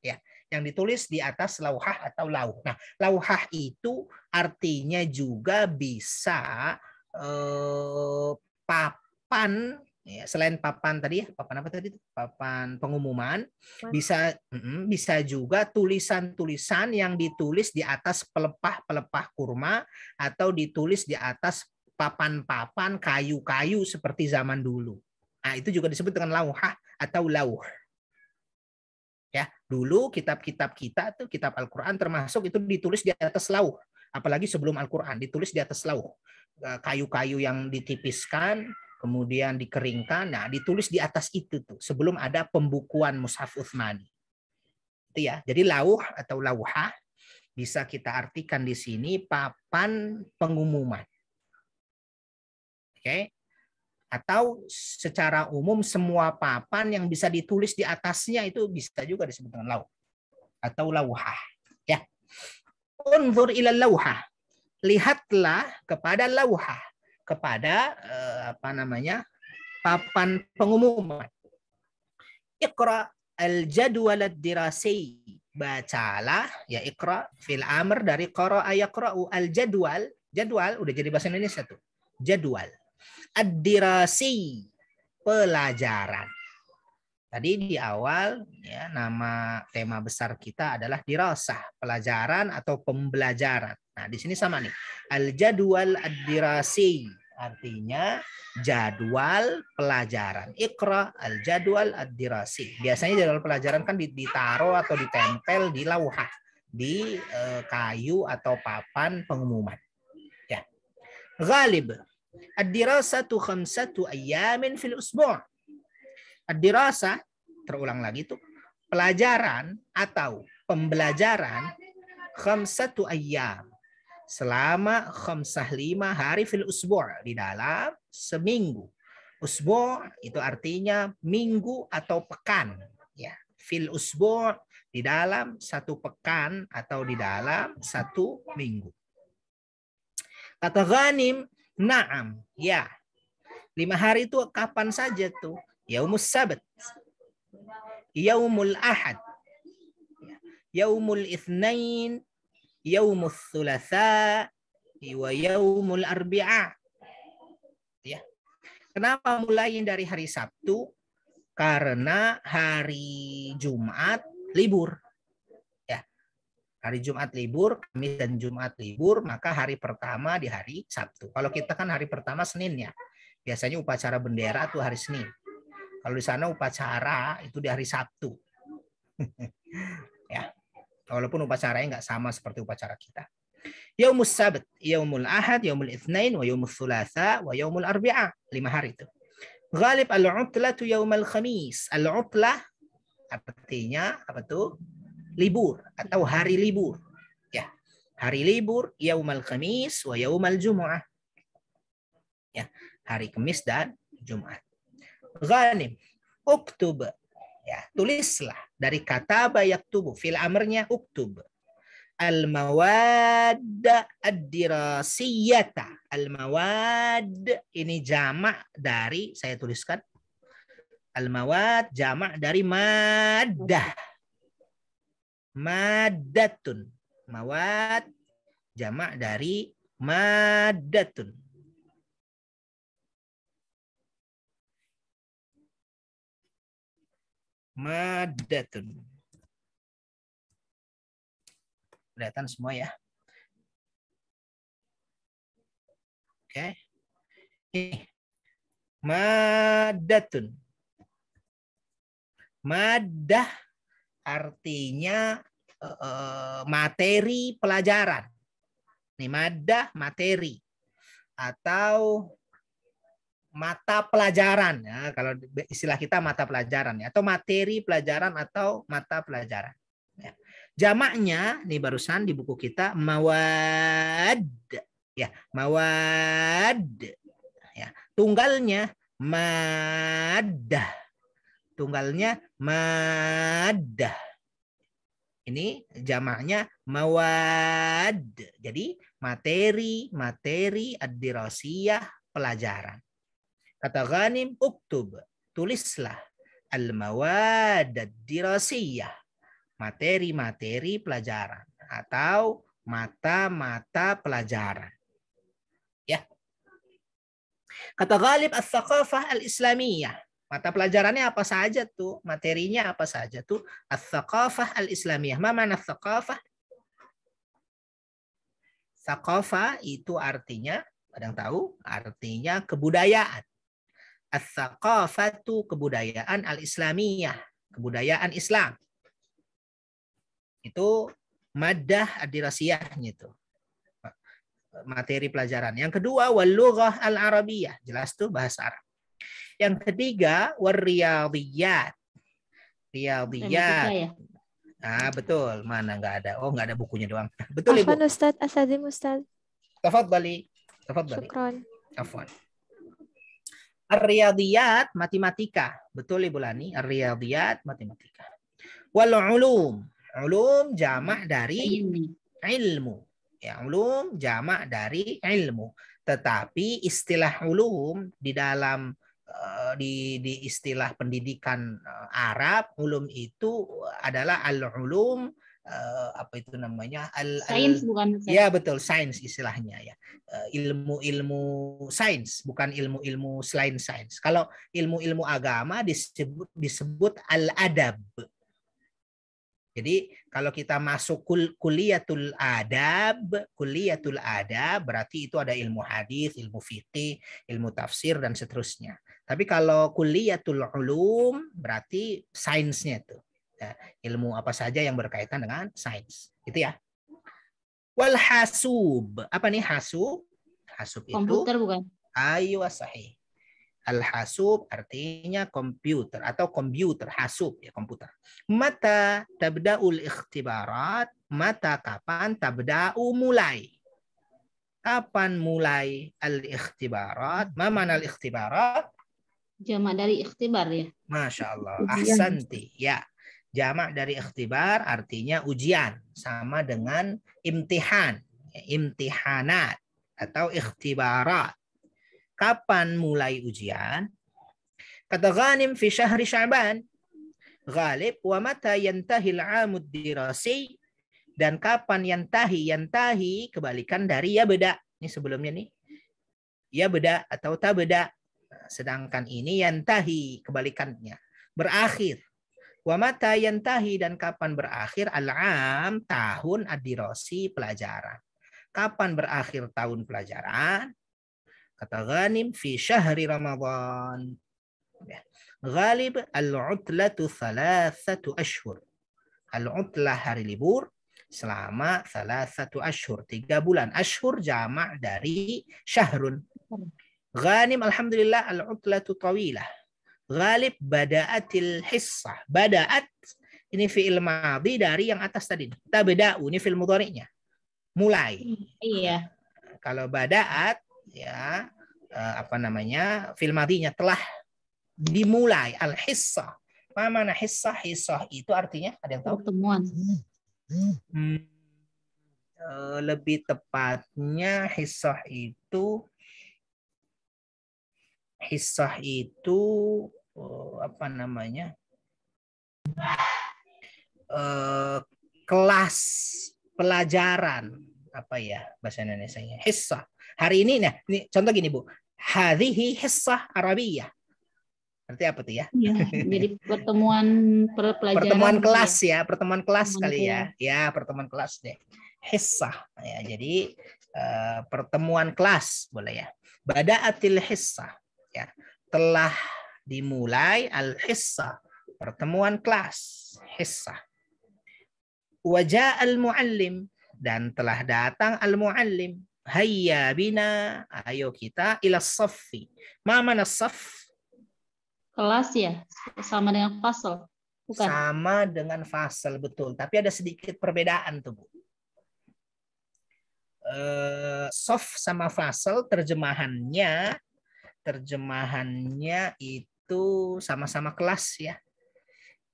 S2: ya yang ditulis di atas lauhah atau lauh. Nah, lauhah itu artinya juga bisa eh, papan ya selain papan tadi ya papan apa tadi papan pengumuman bisa bisa juga tulisan-tulisan yang ditulis di atas pelepah-pelepah kurma atau ditulis di atas papan-papan kayu-kayu seperti zaman dulu. Nah, itu juga disebut dengan lauhah atau lauh. Ya, dulu kitab-kitab kita tuh kitab Al-Qur'an termasuk itu ditulis di atas lauh, apalagi sebelum Al-Qur'an ditulis di atas lauh. E, kayu-kayu yang ditipiskan, kemudian dikeringkan, nah ditulis di atas itu tuh sebelum ada pembukuan mushaf Utsmani. Itu ya. Jadi lauh atau lauhah bisa kita artikan di sini papan pengumuman Oke, atau secara umum semua papan yang bisa ditulis di atasnya itu bisa juga disebut dengan lauh atau lauhah ya unzur ila lauhah lihatlah kepada lauhah kepada eh, apa namanya papan pengumuman Iqra al-jadwal ad-dirasi. Bacalah ya Iqra fil amr dari qara ayaqra'u al-jadwal. Jadwal udah jadi bahasa Indonesia tuh. Jadwal ad pelajaran. Tadi di awal ya nama tema besar kita adalah dirasah, pelajaran atau pembelajaran. Nah, di sini sama nih. Al-jadwal ad artinya jadwal pelajaran. Iqra al-jadwal ad Biasanya jadwal pelajaran kan ditaruh atau ditempel di lauhah, di eh, kayu atau papan pengumuman. Ya. Ghalib Ad-dirasatu khamsatu ayyamin fil usbu'. Ad-dirasa, terulang lagi itu, pelajaran atau pembelajaran khamsatu ayyam. Selama khamsah lima hari fil usbu' di dalam seminggu. Usbu' itu artinya minggu atau pekan. Ya, fil usbu' di dalam satu pekan atau di dalam satu minggu. Kata ghanim Naam, ya. Lima hari itu kapan saja tuh? Yaumus sabat. Yaumul ahad. Yaumul ithnain. Yaumul thulatha. Wa yaumul arbi'a. Ya. Kenapa mulai dari hari Sabtu? Karena hari Jumat libur. Hari Jumat libur, Kamis dan Jumat libur, maka hari pertama di hari Sabtu. Kalau kita kan hari pertama Senin ya. Biasanya upacara bendera tuh hari Senin. Kalau di sana upacara itu di hari Sabtu. ya. Walaupun upacaranya nggak sama seperti upacara kita. Yaumus sabat, yaumul ahad, yaumul itsnain, wa Yaumul thulatha, wa yaumul arbi'a. Lima hari itu. Ghalib al-utlatu Yaumul khamis. Al-utlah artinya apa tuh? libur atau hari libur. Ya. Hari libur yaumal khamis wa yaumal Jumu'ah. Ya, hari Kamis dan Jumat. Ghanim, uktub. Ya, tulislah dari kata bayak tubuh fil amrnya uktub. Al mawad ad-dirasiyata. Al mawad ini jamak dari saya tuliskan al mawad jamak dari maddah madatun. mawat jamak dari
S1: madatun. Madatun. Kelihatan semua ya. Oke. Okay. Madatun.
S2: Madah artinya uh, materi pelajaran. Nih madah materi atau mata pelajaran ya kalau istilah kita mata pelajaran ya atau materi pelajaran atau mata pelajaran ya. jamaknya nih barusan di buku kita mawad ya mawad ya tunggalnya madah tunggalnya madah. Ini jamaknya mawad. Jadi materi, materi ad-dirasiyah pelajaran. Kata Ghanim uktub, tulislah al-mawad ad-dirasiyah. Materi-materi pelajaran atau mata-mata pelajaran. Ya. Kata Ghalib al-thaqafah al-islamiyah. Mata pelajarannya apa saja tuh? Materinya apa saja tuh? Al-Thaqafah al-Islamiyah. Ma mana Al-Thaqafah? Thaqafah itu artinya, ada yang tahu? Artinya kebudayaan. Al-Thaqafah itu kebudayaan al-Islamiyah. Kebudayaan Islam. Itu madah adirasiyahnya itu materi pelajaran. Yang kedua, walughah al-arabiyah. Jelas tuh bahasa Arab. Yang ketiga, wariyadiyat. Riyadiyat. Ya? Ah, betul. Mana nggak ada? Oh, nggak ada bukunya doang. Betul, Afan, Ibu. Ustaz, Asadim, Ustaz. Tafadhali. Tafadhali. Syukran. Afwan. Ar-riyadiyat matematika. Betul Ibu Lani, ar-riyadiyat matematika. Wal ulum. Ulum jamak dari ilmu. Ya, ulum jamak dari ilmu. Tetapi istilah ulum di dalam Eh, di, di istilah pendidikan eh, Arab ulum itu adalah al ulum eh, apa itu namanya al, sains bukan science. ya betul sains istilahnya ya ilmu ilmu sains bukan ilmu ilmu selain sains kalau ilmu ilmu agama disebut disebut al adab jadi kalau kita masuk kul kuliatul adab, kuliatul adab berarti itu ada ilmu hadis, ilmu fikih, ilmu tafsir dan seterusnya. Tapi kalau kuliah ulum berarti sainsnya itu Ya, ilmu apa saja yang berkaitan dengan sains. Itu ya. Wal hasub. Apa nih hasub? Hasub itu komputer bukan? Ayo sahih. Al hasub artinya komputer atau komputer hasub ya komputer. Mata tabdaul ikhtibarat, mata kapan tabda'u mulai. Kapan mulai al ikhtibarat? Ma mana al ikhtibarat? Jamak dari ikhtibar ya. Masya Allah. Ujian. Ahsanti. Ya. Jamak dari ikhtibar artinya ujian. Sama dengan imtihan. Ya, imtihanat. Atau ikhtibarat. Kapan mulai ujian? Kata ghanim fi syahri syaban. Ghalib wa mata yantahi amud dirasi dan kapan yantahi yantahi kebalikan dari ya beda ini sebelumnya nih ya beda atau tak beda Sedangkan ini yantahi kebalikannya, berakhir. Wa mata yantahi dan kapan berakhir al-am tahun adirosi pelajaran. Kapan berakhir tahun pelajaran? Kata ghanim fi syahri Ramadan. Ya. Ghalib al-utlatu thalathatu ashur. Al-utlah hari libur selama salah satu ashur. Tiga bulan. Ashur jamak dari syahrun. Ghanim alhamdulillah al-utlatu tawilah. Ghalib bada'atil hissah. Bada'at ini fi'il madhi dari yang atas tadi. beda, ini fi'il mudhari'nya. Mulai. Iya. Kalau bada'at ya eh, apa namanya? fi'il madhinya telah dimulai al-hissah. Apa mana hissah? Hissah itu artinya ada yang tahu? Pertemuan. Hmm, eh, lebih tepatnya hissah itu hisah itu eh, apa namanya eh, kelas pelajaran apa ya bahasa Indonesia nya hari ini nah ini contoh gini bu hadhihi hisah arabiyah berarti apa tuh ya? ya jadi
S7: pertemuan per pelajaran. Pertemuan gitu ya. kelas
S2: ya, ya pertemuan kelas pertemuan kali ya. Ya, pertemuan kelas deh. Hissah ya. Jadi uh, pertemuan kelas boleh ya. Badaatil hissah ya, telah dimulai al-hissa, pertemuan kelas, hissa. Wajah al-muallim dan telah datang al-muallim. Hayya bina, ayo kita ila safi Ma mana saf?
S7: Kelas ya, sama dengan fasal.
S2: Bukan. Sama dengan fasal betul, tapi ada sedikit perbedaan tuh Bu. Uh, eh, soft sama fasal terjemahannya terjemahannya itu sama-sama kelas ya.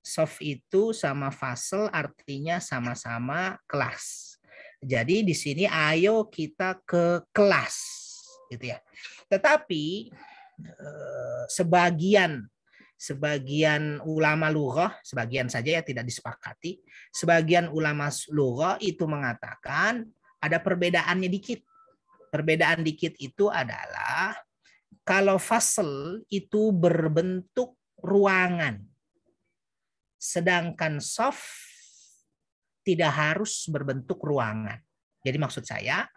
S2: Soft itu sama fasel artinya sama-sama kelas. Jadi di sini ayo kita ke kelas gitu ya. Tetapi eh, sebagian sebagian ulama lughah, sebagian saja ya tidak disepakati, sebagian ulama lughah itu mengatakan ada perbedaannya dikit. Perbedaan dikit itu adalah kalau fasel itu berbentuk ruangan. Sedangkan soft tidak harus berbentuk ruangan. Jadi maksud saya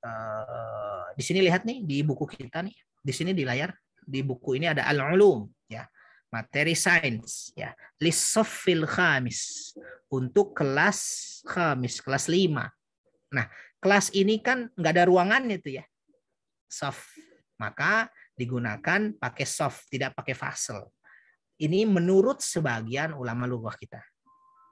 S1: eh,
S2: di sini lihat nih di buku kita nih, di sini di layar di buku ini ada al-ulum ya, materi sains ya, lisofil khamis untuk kelas khamis, kelas lima. Nah, kelas ini kan nggak ada ruangannya tuh ya. Soft maka digunakan pakai soft, tidak pakai fasel. Ini menurut sebagian ulama lugah kita.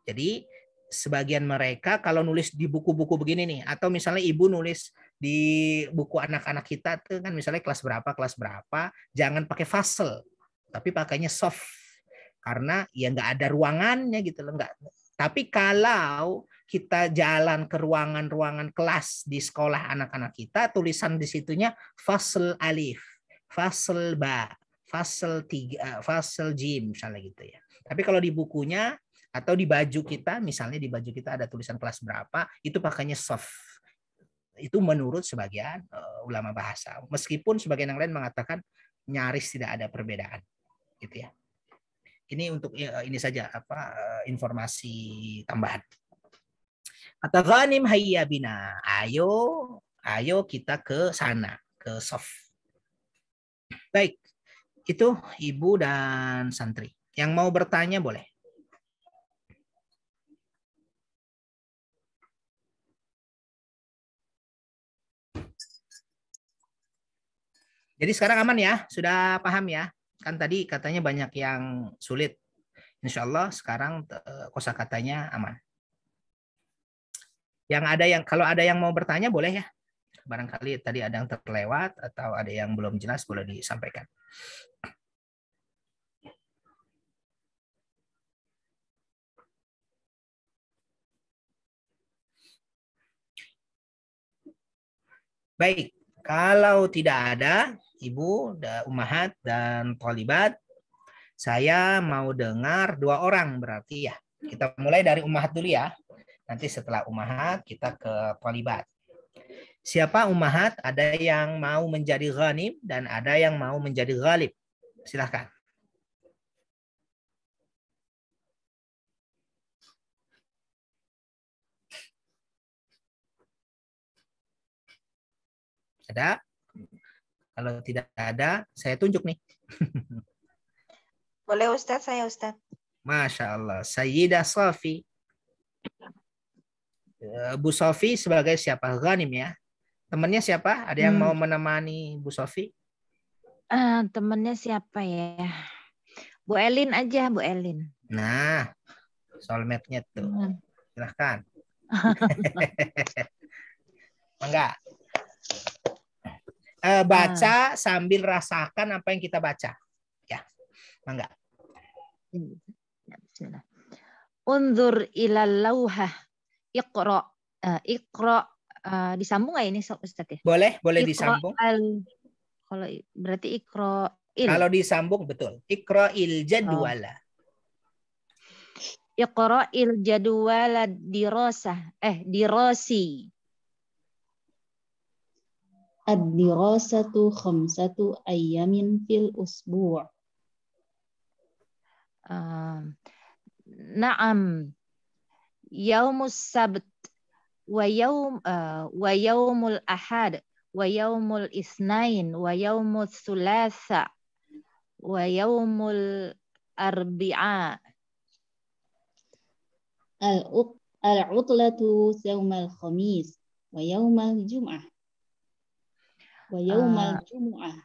S2: Jadi sebagian mereka kalau nulis di buku-buku begini nih, atau misalnya ibu nulis di buku anak-anak kita tuh kan misalnya kelas berapa, kelas berapa, jangan pakai fasel, tapi pakainya soft karena ya nggak ada ruangannya gitu loh nggak tapi kalau kita jalan ke ruangan-ruangan kelas di sekolah anak-anak kita, tulisan di situnya fasel alif, fasel ba, fasel tiga, eh, fasel jim, misalnya gitu ya. Tapi kalau di bukunya atau di baju kita, misalnya di baju kita ada tulisan kelas berapa, itu pakainya soft. Itu menurut sebagian uh, ulama bahasa. Meskipun sebagian yang lain mengatakan nyaris tidak ada perbedaan. Gitu ya. Ini untuk ya, ini saja apa eh, informasi tambahan. Kata Ghanim Ayo, ayo kita ke sana, ke soft. Baik. Itu ibu
S1: dan santri. Yang mau bertanya boleh. Jadi sekarang aman ya, sudah paham ya kan tadi katanya
S2: banyak yang sulit. Insya Allah sekarang eh, kosa katanya aman. Yang ada yang kalau ada yang mau bertanya boleh ya. Barangkali tadi ada yang terlewat atau ada yang belum jelas boleh disampaikan. Baik, kalau tidak ada, ibu, umahat dan tolibat. Saya mau dengar dua orang berarti ya. Kita mulai dari umahat dulu ya. Nanti setelah umahat kita ke tolibat. Siapa umahat? Ada yang mau menjadi ghanim dan ada yang mau menjadi ghalib. Silahkan.
S1: Ada? Kalau tidak ada, saya tunjuk nih.
S5: Boleh Ustadz, saya Ustadz.
S2: Masya Allah. Sayyidah Sofi. Eh, Bu Sofi sebagai siapa? Ghanim ya. Temannya siapa? Ada yang hmm. mau menemani Bu Sofi?
S7: Uh, eh, temannya siapa ya? Bu Elin aja, Bu Elin.
S2: Nah, soulmate-nya tuh. Hmm. Silahkan. Enggak. Eh, hmm. baca hmm. sambil rasakan apa yang kita baca. Ya,
S1: mangga. Hmm.
S7: Unzur ilal lauha iqra eh, iqra eh, disambung nggak ini Ustaz ya? Boleh, boleh ikro disambung. Al, kalau berarti iqra il. Kalau
S2: disambung betul. Ikro il jadwala. Oh.
S7: Iqra il jadwala dirosah eh dirosi الدراسة خمسة أيام في الأسبوع آه، نعم يوم السبت ويوم آه، ويوم الأحد ويوم الاثنين ويوم الثلاثاء ويوم الأربعاء العطلة يوم الخميس ويوم الجمعة wa yaumal uh, jumu'ah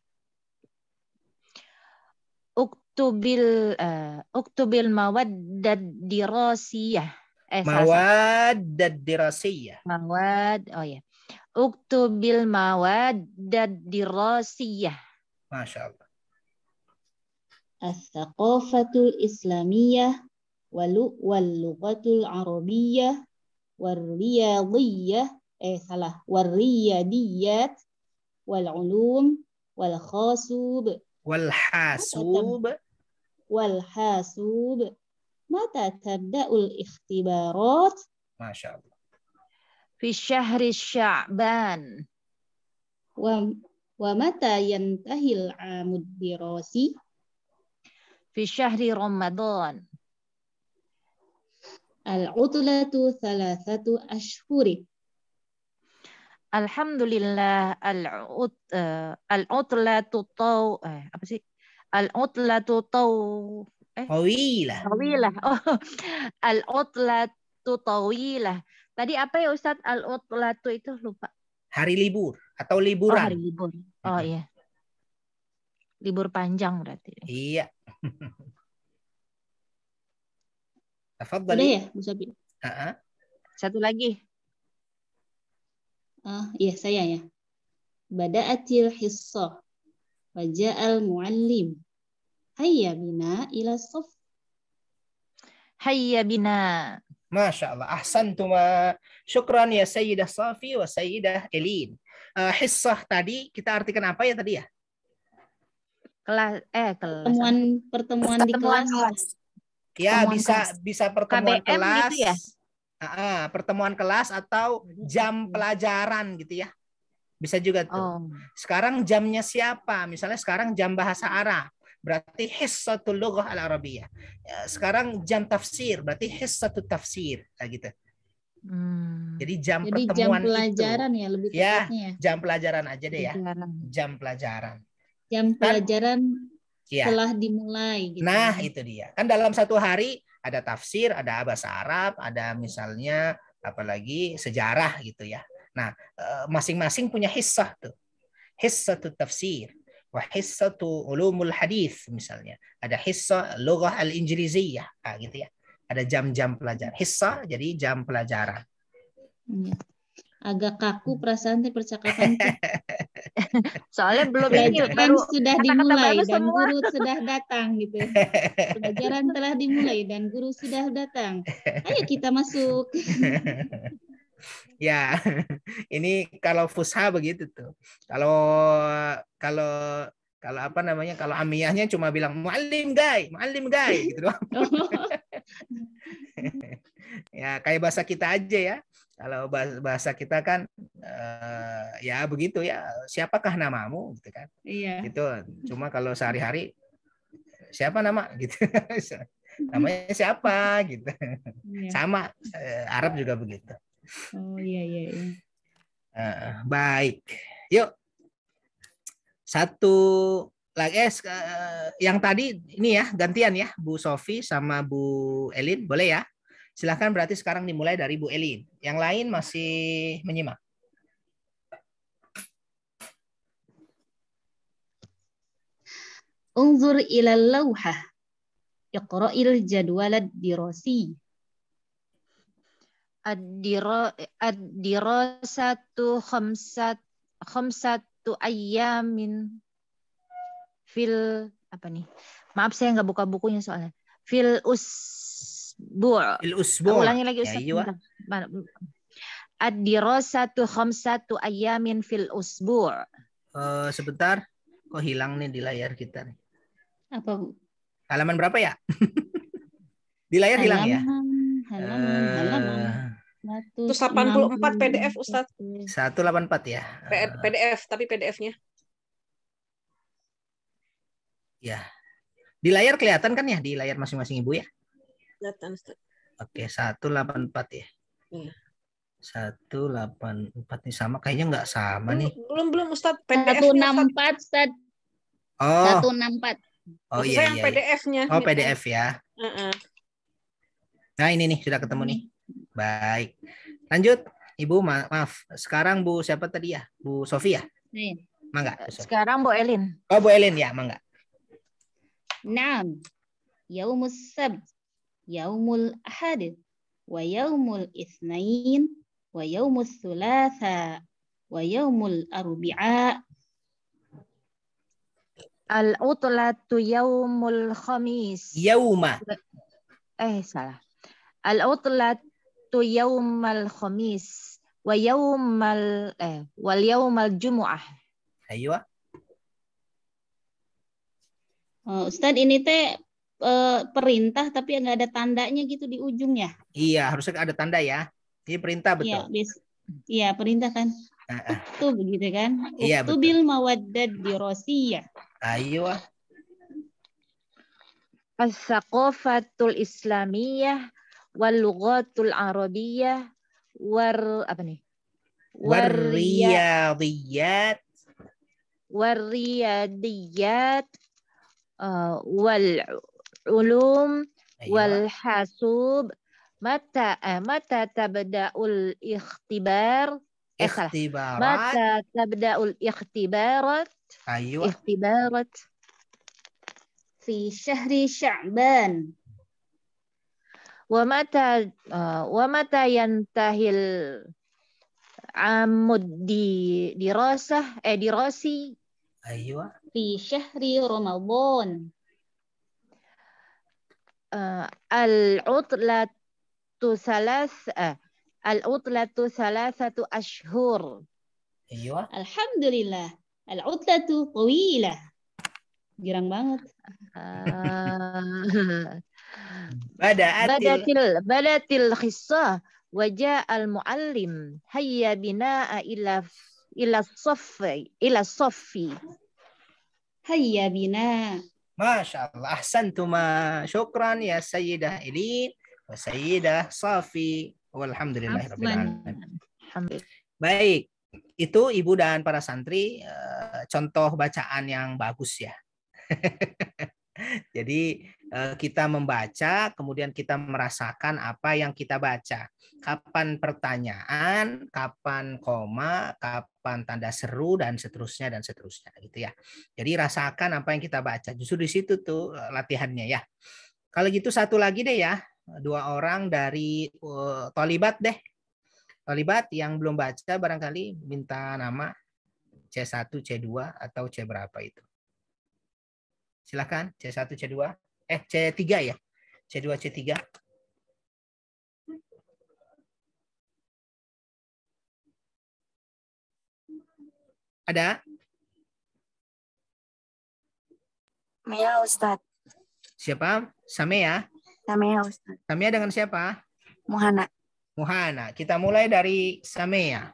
S7: uktubil uh, uktubil mawaddad dirasiyah eh,
S2: mawaddad dirasiyah
S7: mawad oh ya yeah. uktubil mawaddad dirasiyah
S2: Masya
S1: Allah
S7: As-Saqafatul Islamiyah wal Lughatul war Warriyadiyah eh salah Riyadiyat. والعلوم والخاصوب
S2: والحاسوب
S7: والحاسوب متى تبدأ الاختبارات؟ ما شاء الله في الشهر الشعبان ومتى ينتهي العام الدراسي؟ في شهر رمضان العطلة ثلاثة أشهر Alhamdulillah al-ut uh, al-utlatu eh, apa sih? Al-utlatu taw eh tawilah. Tawilah. Oh. Al-utlatu tawilah. Tadi apa ya Ustaz al-utlatu itu lupa.
S2: Hari libur atau oh, liburan. Oh, hari
S7: libur. Oh iya. Libur panjang berarti.
S2: Iya. Tafadhali. ya,
S7: Bu Satu lagi. Uh, iya, saya ya. Bada'atil hissah. Waja'al mu'allim. Hayya bina ila sof. Hayya bina.
S2: Masya Allah. Ahsan tuma. Syukran ya Sayyidah Safi wa Sayyidah Elin. Uh, ah, hissah tadi kita artikan apa ya tadi ya?
S7: Kelas, eh kelas. Pertemuan, pertemuan, pertemuan di kelas. kelas. Ya, pertemuan bisa kelas. bisa pertemuan KBM kelas. Gitu ya?
S2: uh, pertemuan kelas atau jam iya. pelajaran gitu ya bisa juga tuh. Oh. Sekarang jamnya siapa? Misalnya sekarang jam bahasa Arab, berarti hissatul lughah al arabiyah. Ya, sekarang jam tafsir, berarti satu tafsir, nah, gitu. Hmm. Jadi jam Jadi pertemuan jam pelajaran itu,
S7: ya lebih ya, ya.
S2: Jam pelajaran aja deh ya. Pelajaran. Jam pelajaran.
S7: Jam kan pelajaran kan, ya. dimulai gitu. Nah, ya?
S2: itu dia. Kan dalam satu hari ada tafsir, ada bahasa Arab, ada misalnya apalagi sejarah gitu ya. Nah, eh, masing-masing punya hissah tuh. tuh tafsir wa tuh ulumul hadis misalnya. Ada hissah lughah al-injiliziyah ah, gitu ya. Ada jam-jam pelajaran. Hissah jadi jam pelajaran.
S7: Hmm agak kaku perasaan di percakapan soalnya belum ini baru sudah kata -kata dimulai baru dan guru sudah datang gitu pelajaran telah dimulai dan guru sudah datang ayo kita masuk
S2: ya ini kalau fusha begitu tuh kalau kalau kalau apa namanya kalau amiyahnya cuma bilang mualim guys mualim guys gitu doang oh. ya kayak bahasa kita aja ya kalau bahasa kita kan uh, ya begitu ya siapakah namamu gitu kan iya. Itu cuma kalau sehari-hari siapa nama gitu namanya siapa gitu iya. sama uh, Arab juga begitu oh iya iya, iya. Uh, baik yuk satu lagi eh, yang tadi ini ya gantian ya Bu Sofi sama Bu Elin boleh ya Silahkan berarti sekarang dimulai dari Bu Elin. Yang lain masih menyimak.
S7: Unzur ilal lawha. Iqra'il jadwalad dirasi. Ad-dirasatu khamsat khamsatu ayyamin fil apa nih? Maaf saya nggak buka bukunya soalnya. Fil us
S5: الأسبوع usbu' ulangi lagi Ustaz. ya,
S7: Ad-dirasatu khamsatu ayamin fil usbu'.
S2: Uh, sebentar, kok hilang nih di layar kita nih. Apa Bu? Halaman berapa ya? di layar halaman, hilang ya? Halaman, uh, halaman.
S7: 184 eh, PDF Ustaz.
S6: 184
S2: ya. Uh,
S7: eh. PDF tapi
S6: PDF-nya.
S2: Ya. Di layar kelihatan kan ya di layar masing-masing Ibu ya?
S6: Oke
S2: satu delapan empat ya. Iya. empat nih sama kayaknya nggak sama nih.
S7: Belum belum Ustaz PDF 164 Ustaz. Oh. empat Oh iya, yang iya. iya. PDF-nya. Oh, PDF
S2: ya. Nah, ini nih sudah ketemu nih. Baik. Lanjut, Ibu ma maaf. Sekarang Bu siapa tadi ya? Bu Sofia. Iya. Mangga. Eh,
S7: sekarang Bu Elin.
S2: Oh, Bu Elin ya, mangga.
S7: Naam. Yaumus Sabt yaumul ahad wa yaumul itsnain wa yaumul thulatha wa yaumul arbi'a al utlatu yaumul khamis yauma eh salah al utlatu yaumal khamis wa yaumal eh wal yaumal jumu'ah ayo uh, ini teh Eh, perintah tapi nggak ada tandanya gitu di ujungnya.
S2: Iya, harusnya ada tanda ya. Ini perintah
S7: iya, betul. Iya, bis, iya perintah kan. Uh, uh. begitu kan. Iya, Tubil mawaddad di Rosia. Ayo. Ah. As-saqafatul Islamiyah wal lughatul Arabiyah war apa nih? Warriyadiyat warriyadiyat uh, eh, wal العلوم أيوة. والحاسوب متى آه، متى تبدأ الاختبار إيه، اختبارات متى تبدأ الاختبارات أيوة اختبارات في شهر شعبان ومتى آه، ومتى ينتهي العام الدراسة آه، دراسي أيوة في شهر رمضان uh, al-utlatu salas al-utlatu salasatu ashhur. Iya. Alhamdulillah. Al-utlatu tawilah. Girang banget. Uh, Badaatil. Badatil badatil khissah wajah al muallim hayya binaa ila ila saffi ila saffi. Hayya binaa
S2: Masya Allah. Ahsantuma. Syukran ya Sayyidah Ilin Sayyidah Safi. walhamdulillah. Baik. Itu Ibu dan para santri eh, contoh bacaan yang bagus ya. Jadi eh, kita membaca, kemudian kita merasakan apa yang kita baca. Kapan pertanyaan, kapan koma, kapan tanda seru dan seterusnya dan seterusnya gitu ya. Jadi rasakan apa yang kita baca. Justru di situ tuh eh, latihannya ya. Kalau gitu satu lagi deh ya, dua orang dari uh, Tolibat deh. Tolibat yang belum baca barangkali minta nama C1, C2 atau C berapa itu. Silakan C1, C2. Eh,
S1: C3 ya. C2, C3. Ada? Mia Ustad.
S2: Siapa? Same ya Ustad. Same ya, dengan siapa? Muhana. Muhana. Kita mulai dari ya.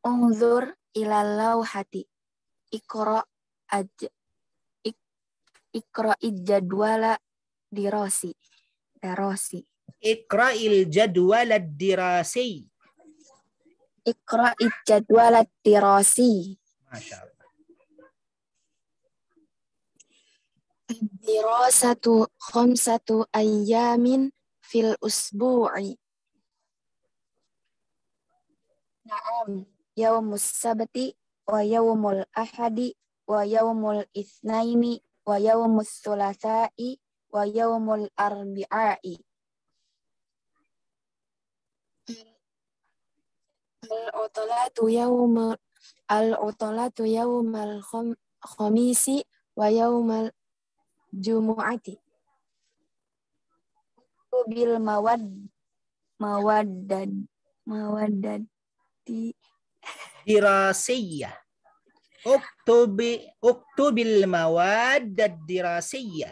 S3: Unzur ilalau hati ikro aja ik, ikro ijadwala dirosi darosi
S2: ikro ijadwala dirosi
S3: ikro ijadwala dirosi Masya Allah. satu khamsatu ayamin fil usbu'i. Naam yaumus sabati wa yaumul ahadi wa yaumul itsnaini wa yaumus sulasai wa yaumul arbi'ai. Al-utolatu yaumul al-utolatu yaumal khamisi wa yaumal jumu'ati. Bil mawad mawaddad mawaddati
S2: dirasiyah. oktobi oktobil mawad dirasiyah.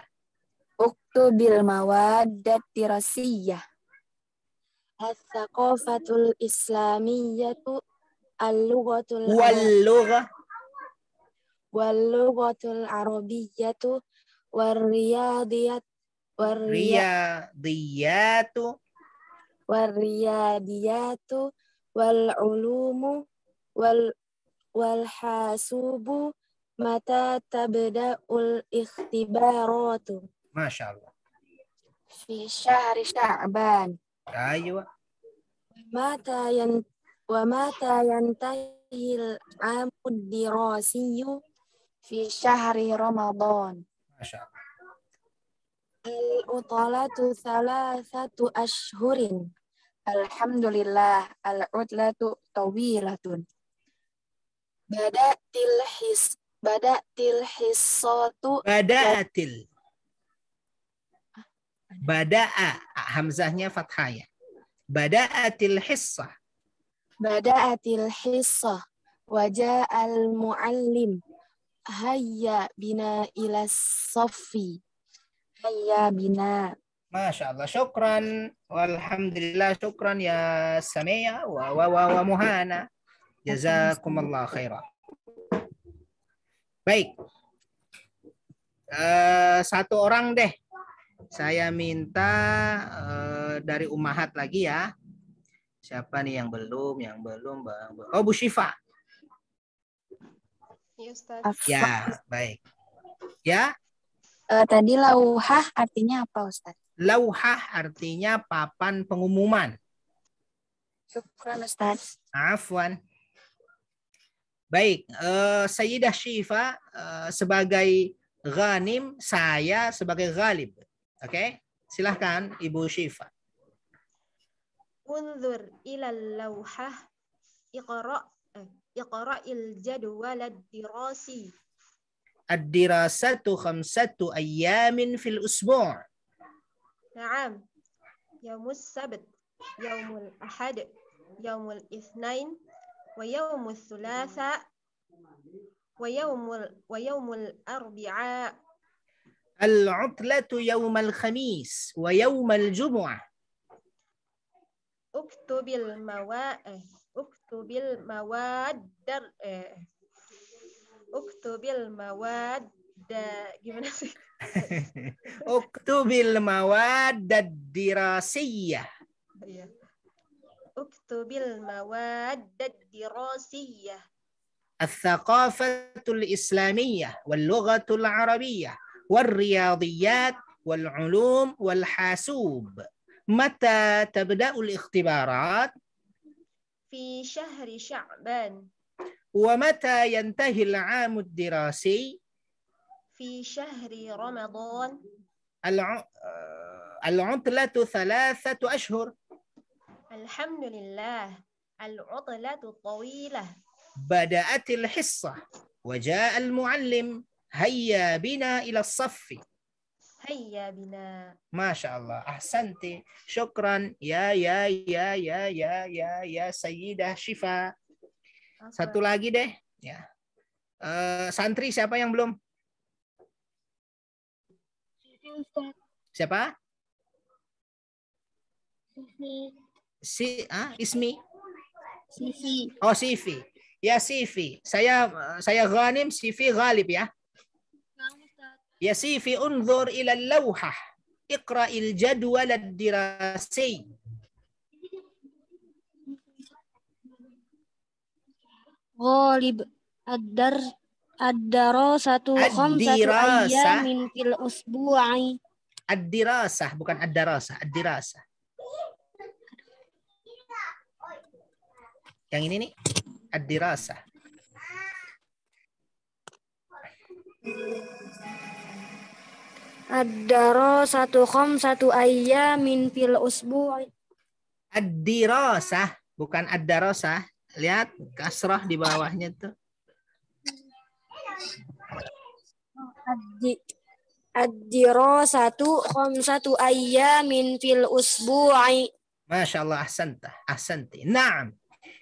S3: oktobil mawad dirasiyah. Al-Thaqafatul Islamiyyatu Al-Lughatul Wal-Lugha Wal-Lughatul Arabiyyatu Wal-Riyadiyat Wal-Riyadiyatu wal Wal-Ulumu wal wal hasubu mata tabda'ul ikhtibaratu.
S2: Masya Allah.
S3: Fi syahri sya'ban. Aywa. Mata yang. wa mata yantahil amud dirasiyu fi syahri Ramadan. Masya Allah. Al-utalatu thalathatu ashhurin. Alhamdulillah, al-utlatu tawilatun. Badatil his badatil hisatu badatil.
S2: Ah, Bada'a hamzahnya fathah ya. Bada'atil hissah.
S3: Bada'atil hissah. Waja'al mu'allim. Hayya bina ila safi. Hayya bina.
S2: Masya Allah. Syukran. Walhamdulillah. Syukran ya Samia wa, wa, wa, wa Muhana. Jazakumullah khairan. Baik. Uh, satu orang deh. Saya minta uh, dari Umahat lagi ya. Siapa nih yang belum, yang belum, bang?
S3: Oh, Bu Syifa. Iya, ya, baik. Ya. Uh, tadi lauhah artinya apa, Ustaz?
S2: Lauhah artinya papan pengumuman. Syukran, Ustaz. Afwan. Baik, uh, Sayyidah Syifa uh, sebagai ghanim, saya sebagai ghalib. Oke? Okay? Silahkan Ibu Syifa.
S5: Unzur ilal lawhah iqra' eh, iqra'il jadwal ad-dirasi.
S2: Ad-dirasatu khamsatu ayyamin fil usbu'.
S5: Naam. Yaumus sabt, yaumul ahad, yaumul itsnain, ويوم الثلاثاء ويوم ويوم الأربعاء
S2: العطلة يوم الخميس ويوم الجمعة
S5: اكتب المواد اكتب المواد اكتب المواد
S2: اكتب المواد الدراسية.
S5: اكتب المواد الدراسية
S2: الثقافة الإسلامية واللغة العربية والرياضيات والعلوم والحاسوب متى تبدأ الاختبارات؟
S5: في شهر شعبان
S2: ومتى ينتهي العام الدراسي؟
S5: في شهر رمضان
S2: الع... آه، العطلة ثلاثة أشهر
S5: Alhamdulillah. Al-utlatu tawilah.
S2: Bada'atil hissah. Waja'al muallim. Hayya bina ila saffi.
S5: Hayya bina.
S2: Masya Allah. Ahsanti. Syukran. Ya, ya, ya, ya, ya, ya, ya, Sayyidah Syifa. Satu lagi deh. Ya. Uh, santri siapa yang belum? Siapa?
S1: Sisi
S2: si ah, ismi Sifi. Oh, Sifi. Ya Sifi. Saya saya ghanim Sifi ghalib ya. Ya Sifi unzur ila lawha Iqra il jadwal ad-dirasi.
S6: Ghalib ad-dar ad satu khamsatu ayyamin fil usbu'i.
S2: Ad-dirasah bukan ad-darasah, ad-dirasah.
S6: Yang ini nih ad-dirasah. Ad-daro satu kom satu min fil usbu. Ad-dirasah, bukan ad
S2: Lihat kasrah di bawahnya tuh.
S6: Ad-di Ad-diro satu kom satu min fil usbu'i. Masya Allah, ahsanta,
S2: ahsanti. Naam.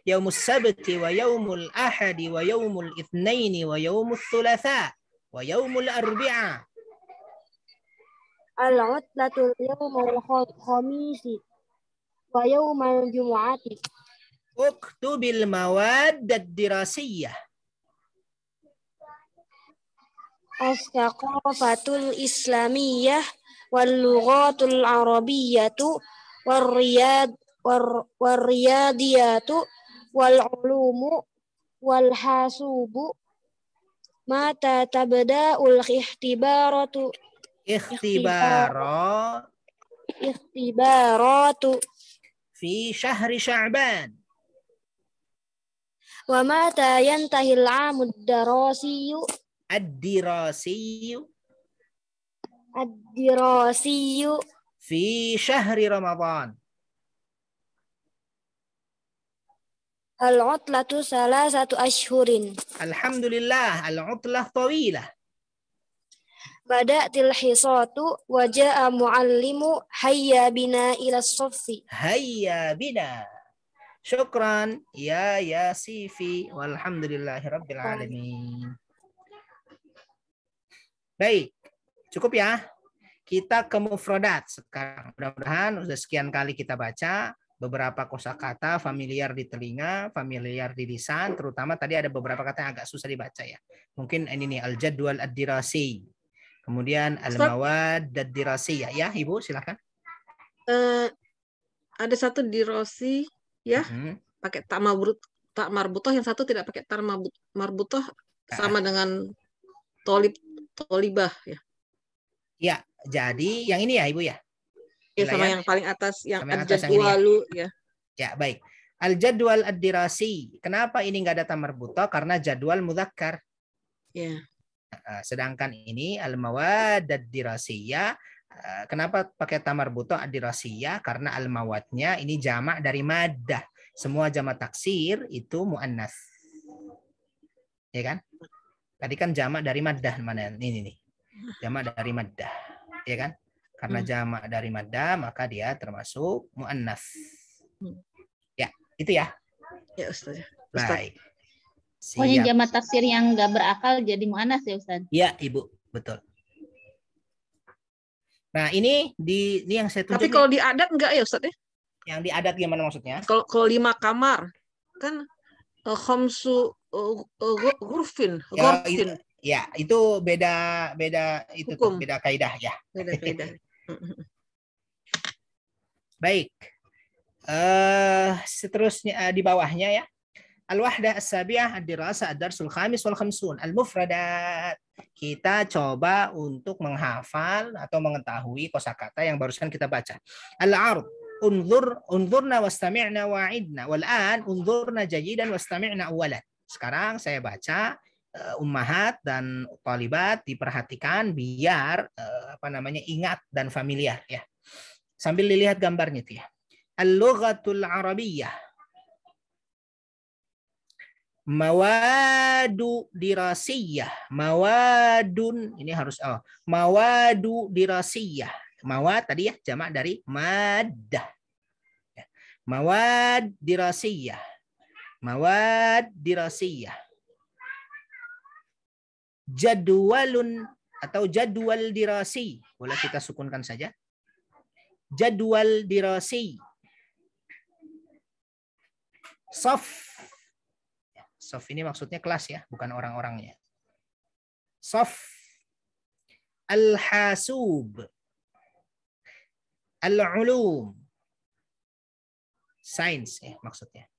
S2: يوم السبت ويوم الأحد ويوم الاثنين ويوم الثلاثاء ويوم الأربعاء
S6: العطلة يوم الخميس ويوم الجمعة اكتب المواد الدراسية الثقافة الإسلامية واللغات العربية والرياض والرياضيات wal ulumu wal hasubu mata tabda ul ikhtibaratu ikhtibaro ikhtibaratu fi syahri sya'ban wa mata yantahi al-'amu ad-darasiyyu
S2: ad-dirasiyyu
S6: ad-dirasiyyu
S2: fi syahri ramadan
S6: Al-utlatu salah satu ashurin.
S2: Alhamdulillah, al-utlah tawilah.
S6: Bada'til hisatu wa ja'a muallimu hayya bina ila soffi. Hayya bina. Syukran
S2: ya ya sifi walhamdulillahi rabbil alamin. Baik, cukup ya. Kita ke mufradat sekarang. Mudah-mudahan sudah sekian kali kita baca beberapa kosakata familiar di telinga, familiar di lisan, terutama tadi ada beberapa kata yang agak susah dibaca ya. Mungkin ini nih al-jadwal ad-dirasi. Kemudian al-mawad ad ya. ya, Ibu silakan.
S5: Uh, ada satu dirosi ya, hmm. pakai tak marbut tak marbutoh yang satu tidak pakai tama marbutoh ah. sama dengan
S2: tolib tolibah ya. Ya, jadi yang ini ya Ibu ya. Iya, ya, sama yang
S6: paling atas yang al jadwal ya. Iya.
S2: ya. baik. Al-jadwal ad-dirasi. Kenapa ini enggak ada tamar buta? Karena jadwal mudhakar Ya. Nah, eh, sedangkan ini al-mawad ad dirasiya. Eh, kenapa pakai tamar buta ad dirasiya? Karena al-mawadnya ini jamak dari madah. Semua jamak taksir itu muannas. Ya kan? Tadi kan jamak dari madah mana ini nih. Jamak dari madah. Ya kan? Karena hmm. jamak dari mada maka dia termasuk muannas.
S7: Hmm.
S1: Ya,
S2: itu ya. Ya, Ustaz. Baik. Pokoknya jamak
S7: tafsir yang nggak berakal jadi muannas ya, Ustaz.
S2: Iya, Ibu. Betul. Nah, ini di ini yang saya tunjukin. Tapi kalau di adat enggak ya, Ustaz ya? Yang di adat gimana maksudnya? Kalau kalau lima kamar kan eh, khomsu uh, uh, eh, gurfin, eh, gurfin. Ya, itu, ya, itu beda beda itu Hukum. Tuh, beda kaidah ya. Beda kaidah. Baik. Uh, seterusnya uh, di bawahnya ya. Al-Wahdah As-Sabi'ah Ad-Dirasa Ad-Darsul Khamis wal Khamsun Al-Mufradat. Kita coba untuk menghafal atau mengetahui kosakata yang barusan kita baca. Al-Ard unzur unzurna wastami'na wa'idna wal an unzurna jayidan wastami'na awalan. Sekarang saya baca Eh, ummahat dan talibat diperhatikan biar eh, apa namanya ingat dan familiar ya. Sambil dilihat gambarnya itu ya. Al-lughatul arabiyyah. Mawadu dirasiyah. Mawadun ini harus oh, mawadu dirasiyah. Mawad tadi ya jamak dari madah. Ya. Mawad dirasiyah. Mawad dirasiyah jadwalun atau jadwal dirasi. Boleh kita sukunkan saja. Jadwal dirasi. Sof. Ya, sof ini maksudnya kelas ya, bukan orang-orangnya. Sof. Al-hasub. Al-ulum. Sains ya maksudnya.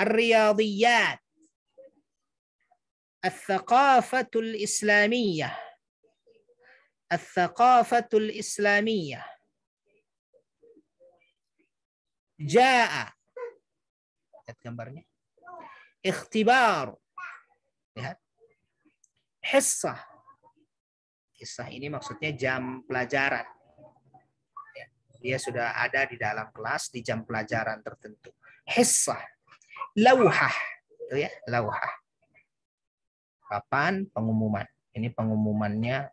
S2: Ar-riyadiyat. Al-Thaqafatul Islamiyah. Al-Thaqafatul Islamiyah. Ja'a. Lihat gambarnya. Ikhtibar. Lihat. Hissah. Hissah ini maksudnya jam pelajaran. Ya, dia sudah ada di dalam kelas di jam pelajaran tertentu. Hissah. Lauhah. Itu ya, lauhah Kapan? Pengumuman. Ini pengumumannya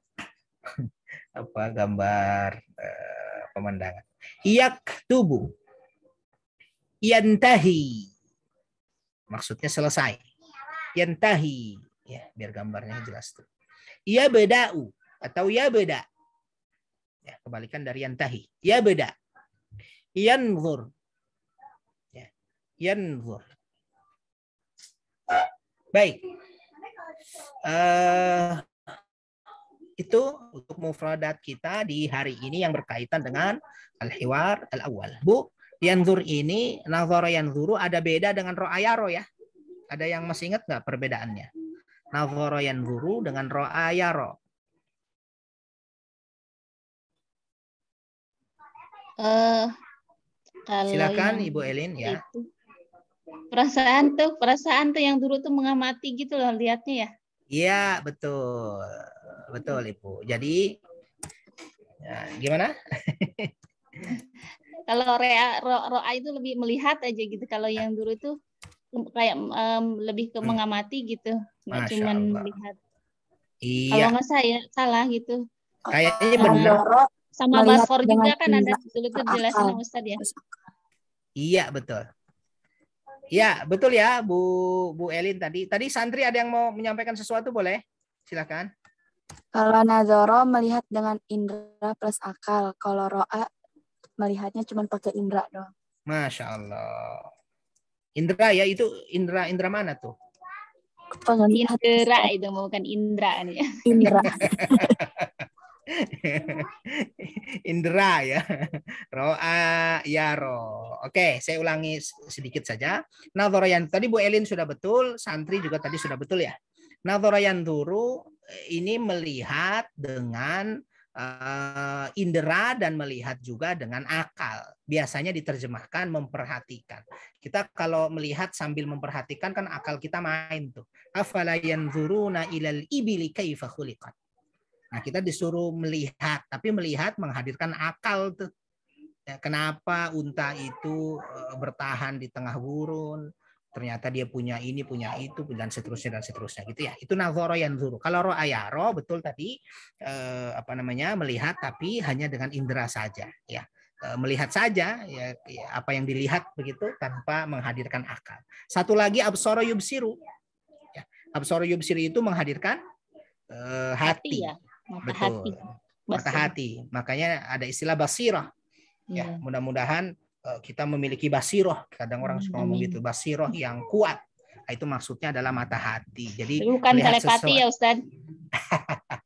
S2: apa gambar uh, pemandangan. Iyak tubuh. Yantahi. Maksudnya selesai. Yantahi. Ya, biar gambarnya jelas tuh. Ia bedau atau ya beda. Ya, kebalikan dari yantahi. Ya beda. Yanzur. Ya. Yanzur. Baik uh, itu untuk mufradat kita di hari ini yang berkaitan dengan al-hiwar al-awwal. Bu, yanzur ini nazara yanzuru ada beda dengan ro'ayaro ya. Ada yang masih ingat nggak perbedaannya? Nazara yanzuru dengan
S1: ro'ayaro.
S7: Uh, eh, Silakan Ibu Elin ya. Itu Perasaan tuh, perasaan tuh yang dulu tuh mengamati gitu loh liatnya ya.
S2: Iya, betul. Betul, hmm. Ibu. Jadi ya, gimana?
S7: kalau rea roa ro itu lebih melihat aja gitu. Kalau yang dulu tuh kayak um, lebih ke hmm. mengamati gitu, nggak cuma melihat.
S1: Iya. Kalau nggak
S7: saya salah gitu.
S1: Kayaknya benar.
S7: Sama Baskor juga kan ada
S8: dulu tuh
S1: jelasin Ustaz ya.
S2: Iya, betul. Ya, betul ya Bu Bu Elin tadi. Tadi santri ada yang mau menyampaikan sesuatu boleh? Silakan.
S3: Kalau Nazoro melihat dengan indera plus akal, kalau Roa melihatnya cuma pakai indera doang.
S2: Masya Allah. Indra ya itu indra indra mana tuh?
S7: Pengen indra itu bukan indra nih. Indra.
S2: Indra ya. Roa ya ro, Oke, saya ulangi sedikit saja. Nadharayan tadi Bu Elin sudah betul, santri juga tadi sudah betul ya. Nadharayan duru ini melihat dengan uh, indera dan melihat juga dengan akal. Biasanya diterjemahkan memperhatikan. Kita kalau melihat sambil memperhatikan kan akal kita main tuh. Afala yanzuruna ilal ibili kaifa khuliqat. Nah, kita disuruh melihat, tapi melihat menghadirkan akal ya, kenapa unta itu eh, bertahan di tengah gurun? Ternyata dia punya ini, punya itu, dan seterusnya dan seterusnya gitu ya. Itu nazoro yang zuru. Kalau roh ayaro betul tadi eh, apa namanya melihat, tapi hanya dengan indera saja ya eh, melihat saja ya, ya apa yang dilihat begitu tanpa menghadirkan akal. Satu lagi absoro yubsiru. Ya, absoro yubsiru itu menghadirkan eh, hati. hati ya?
S1: mata Betul. hati
S2: mata hati makanya ada istilah basirah ya, ya mudah-mudahan uh, kita memiliki basirah kadang orang suka ngomong gitu basirah yang kuat nah, itu maksudnya adalah mata hati jadi bukan telepati ya Ustaz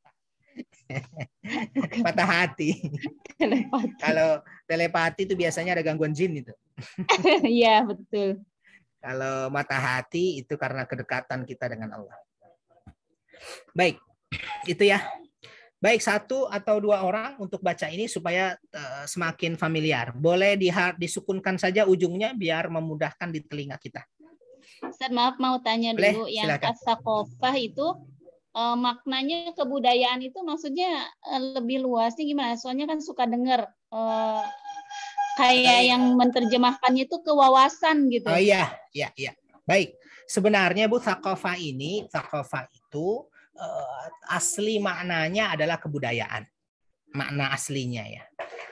S2: mata hati telepati. kalau telepati itu biasanya ada gangguan jin itu
S7: iya betul
S2: kalau mata hati itu karena kedekatan kita dengan Allah baik itu ya baik satu atau dua orang untuk baca ini supaya uh, semakin familiar. Boleh di disukunkan saja ujungnya biar memudahkan di telinga kita.
S7: Ustaz maaf mau tanya Boleh, dulu yang asakofah itu uh, maknanya kebudayaan itu maksudnya uh, lebih luasnya gimana? Soalnya kan suka dengar uh, kayak yang menerjemahkannya itu kewawasan gitu. Oh iya,
S1: iya, iya.
S2: Baik. Sebenarnya Bu sakofa ini, sakofa itu Eh, asli maknanya adalah kebudayaan. Makna aslinya ya.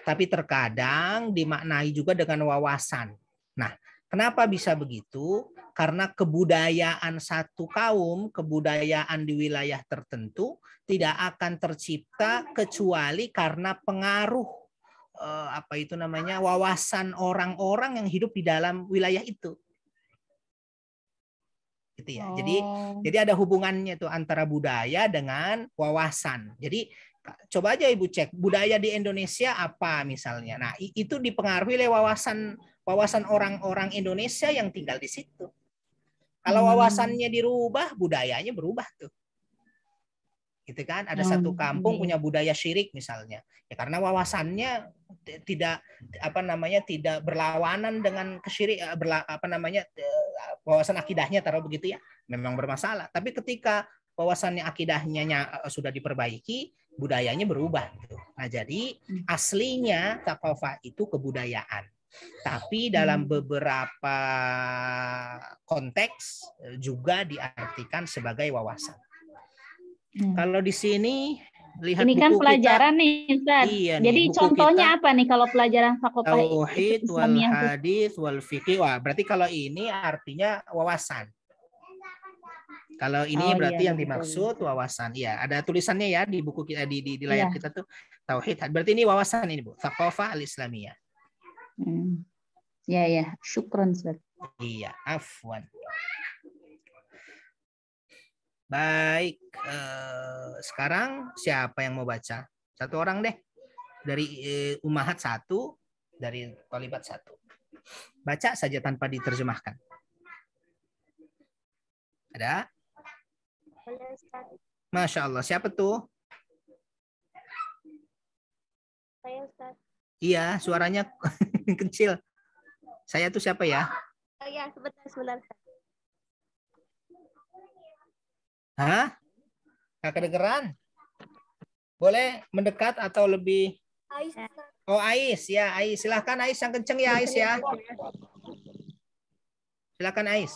S2: Tapi terkadang dimaknai juga dengan wawasan. Nah, kenapa bisa begitu? Karena kebudayaan satu kaum, kebudayaan di wilayah tertentu tidak akan tercipta kecuali karena pengaruh eh, apa itu namanya wawasan orang-orang yang hidup di dalam wilayah itu gitu ya. Oh. Jadi jadi ada hubungannya tuh antara budaya dengan wawasan. Jadi coba aja ibu cek budaya di Indonesia apa misalnya. Nah itu dipengaruhi oleh wawasan wawasan orang-orang Indonesia yang tinggal di situ. Kalau hmm. wawasannya dirubah, budayanya berubah tuh gitu kan ada hmm. satu kampung hmm. punya budaya syirik misalnya ya karena wawasannya tidak apa namanya tidak berlawanan dengan kesyirik eh, berla, apa namanya wawasan akidahnya taruh begitu ya memang bermasalah tapi ketika wawasannya akidahnya eh, sudah diperbaiki budayanya berubah gitu. nah jadi hmm. aslinya takofah itu kebudayaan tapi hmm. dalam beberapa konteks eh, juga diartikan sebagai wawasan Hmm. Kalau di
S7: sini lihat Ini kan pelajaran iya kita, nih, Ustaz. Iya Jadi nih, contohnya kita, apa nih kalau pelajaran fakultas tauhid wal
S2: hadis wal fikih. Wah, berarti kalau ini artinya wawasan. Kalau ini oh, berarti iya, yang iya, dimaksud iya. wawasan. Iya, ada tulisannya ya di buku kita di di, di layar iya. kita tuh tauhid. Berarti ini wawasan ini, Bu. Thaqafah al-Islamiyah.
S7: Hmm. Ya, ya. Syukron, Ustaz.
S2: Iya, afwan. Baik, uh, sekarang siapa yang mau baca? Satu orang deh. Dari uh, Umahat satu, dari Tolibat satu. Baca saja tanpa diterjemahkan. Ada? Masya Allah. Siapa tuh? Saya Ustaz. Iya, suaranya kecil. Saya tuh siapa ya?
S8: Oh, ya, sebentar, sebentar.
S2: Hah? Nggak kedengeran? Boleh mendekat atau lebih? Ais. Oh, Ais. Ya, Ais. Silahkan Ais yang kenceng ya, Ais ya. Silahkan Ais.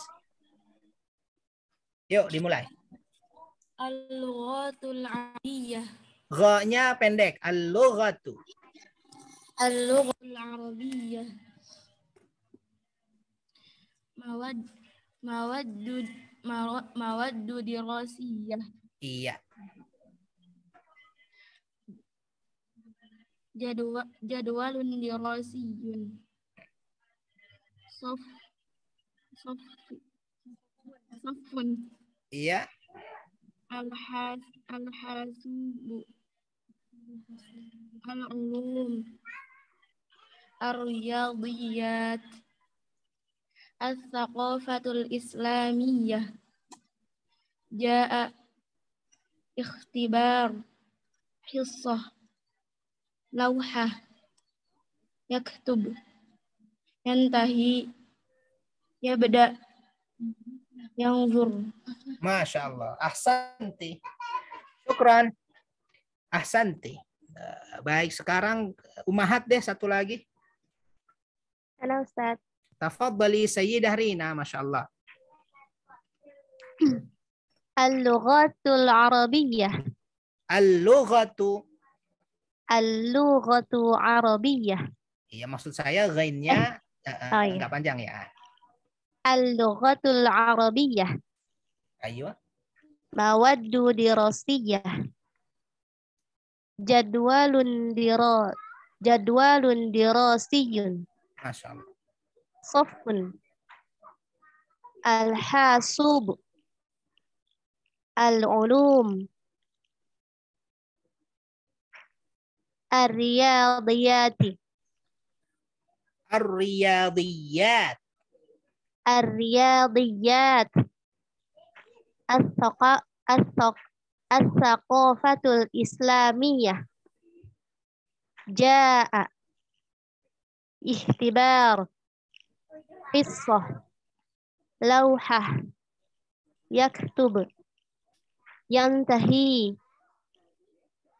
S2: Yuk, dimulai.
S6: Al-lughatul arabiyah.
S2: Gha-nya pendek. Al-lughatu.
S6: Al-lughatul
S3: arabiyah. Mawad mawadud mawaddu dirasiyah. Iya. Jadwal iya. jadwalun
S6: dirasiyun. Sof sof sofun. Iya. Alhas alhasubu. Al-ulum.
S3: Ar-riyadiyat. Al Al-Thaqafatul Islamiyah Ja'a Ikhtibar
S6: Hissah Lauhah Yaktub Yantahi Yabda zur
S2: Masya Allah
S6: Ahsanti Syukran
S2: Ahsanti Baik, sekarang Umahat deh satu lagi. Halo Ustaz. Tafaddali Sayyidah Rina, Masya Allah.
S8: Al-lughatul Arabiyyah.
S2: Al-lughatu.
S8: Al-lughatu Arabiyyah.
S2: Iya, maksud saya gainnya eh, eh. oh, enggak iya. panjang ya.
S8: Al-lughatul Arabiyyah. Ayo. Mawaddu dirasiyah. Jadwalun diro jadwalun dirasiyun. Masya Allah. Sofun. Al-Hasub. Al-Ulum. Al-Riyadiyati. Al-Riyadiyat. Ja'a. Ihtibar. Qisah. lauhah yaktub yantahi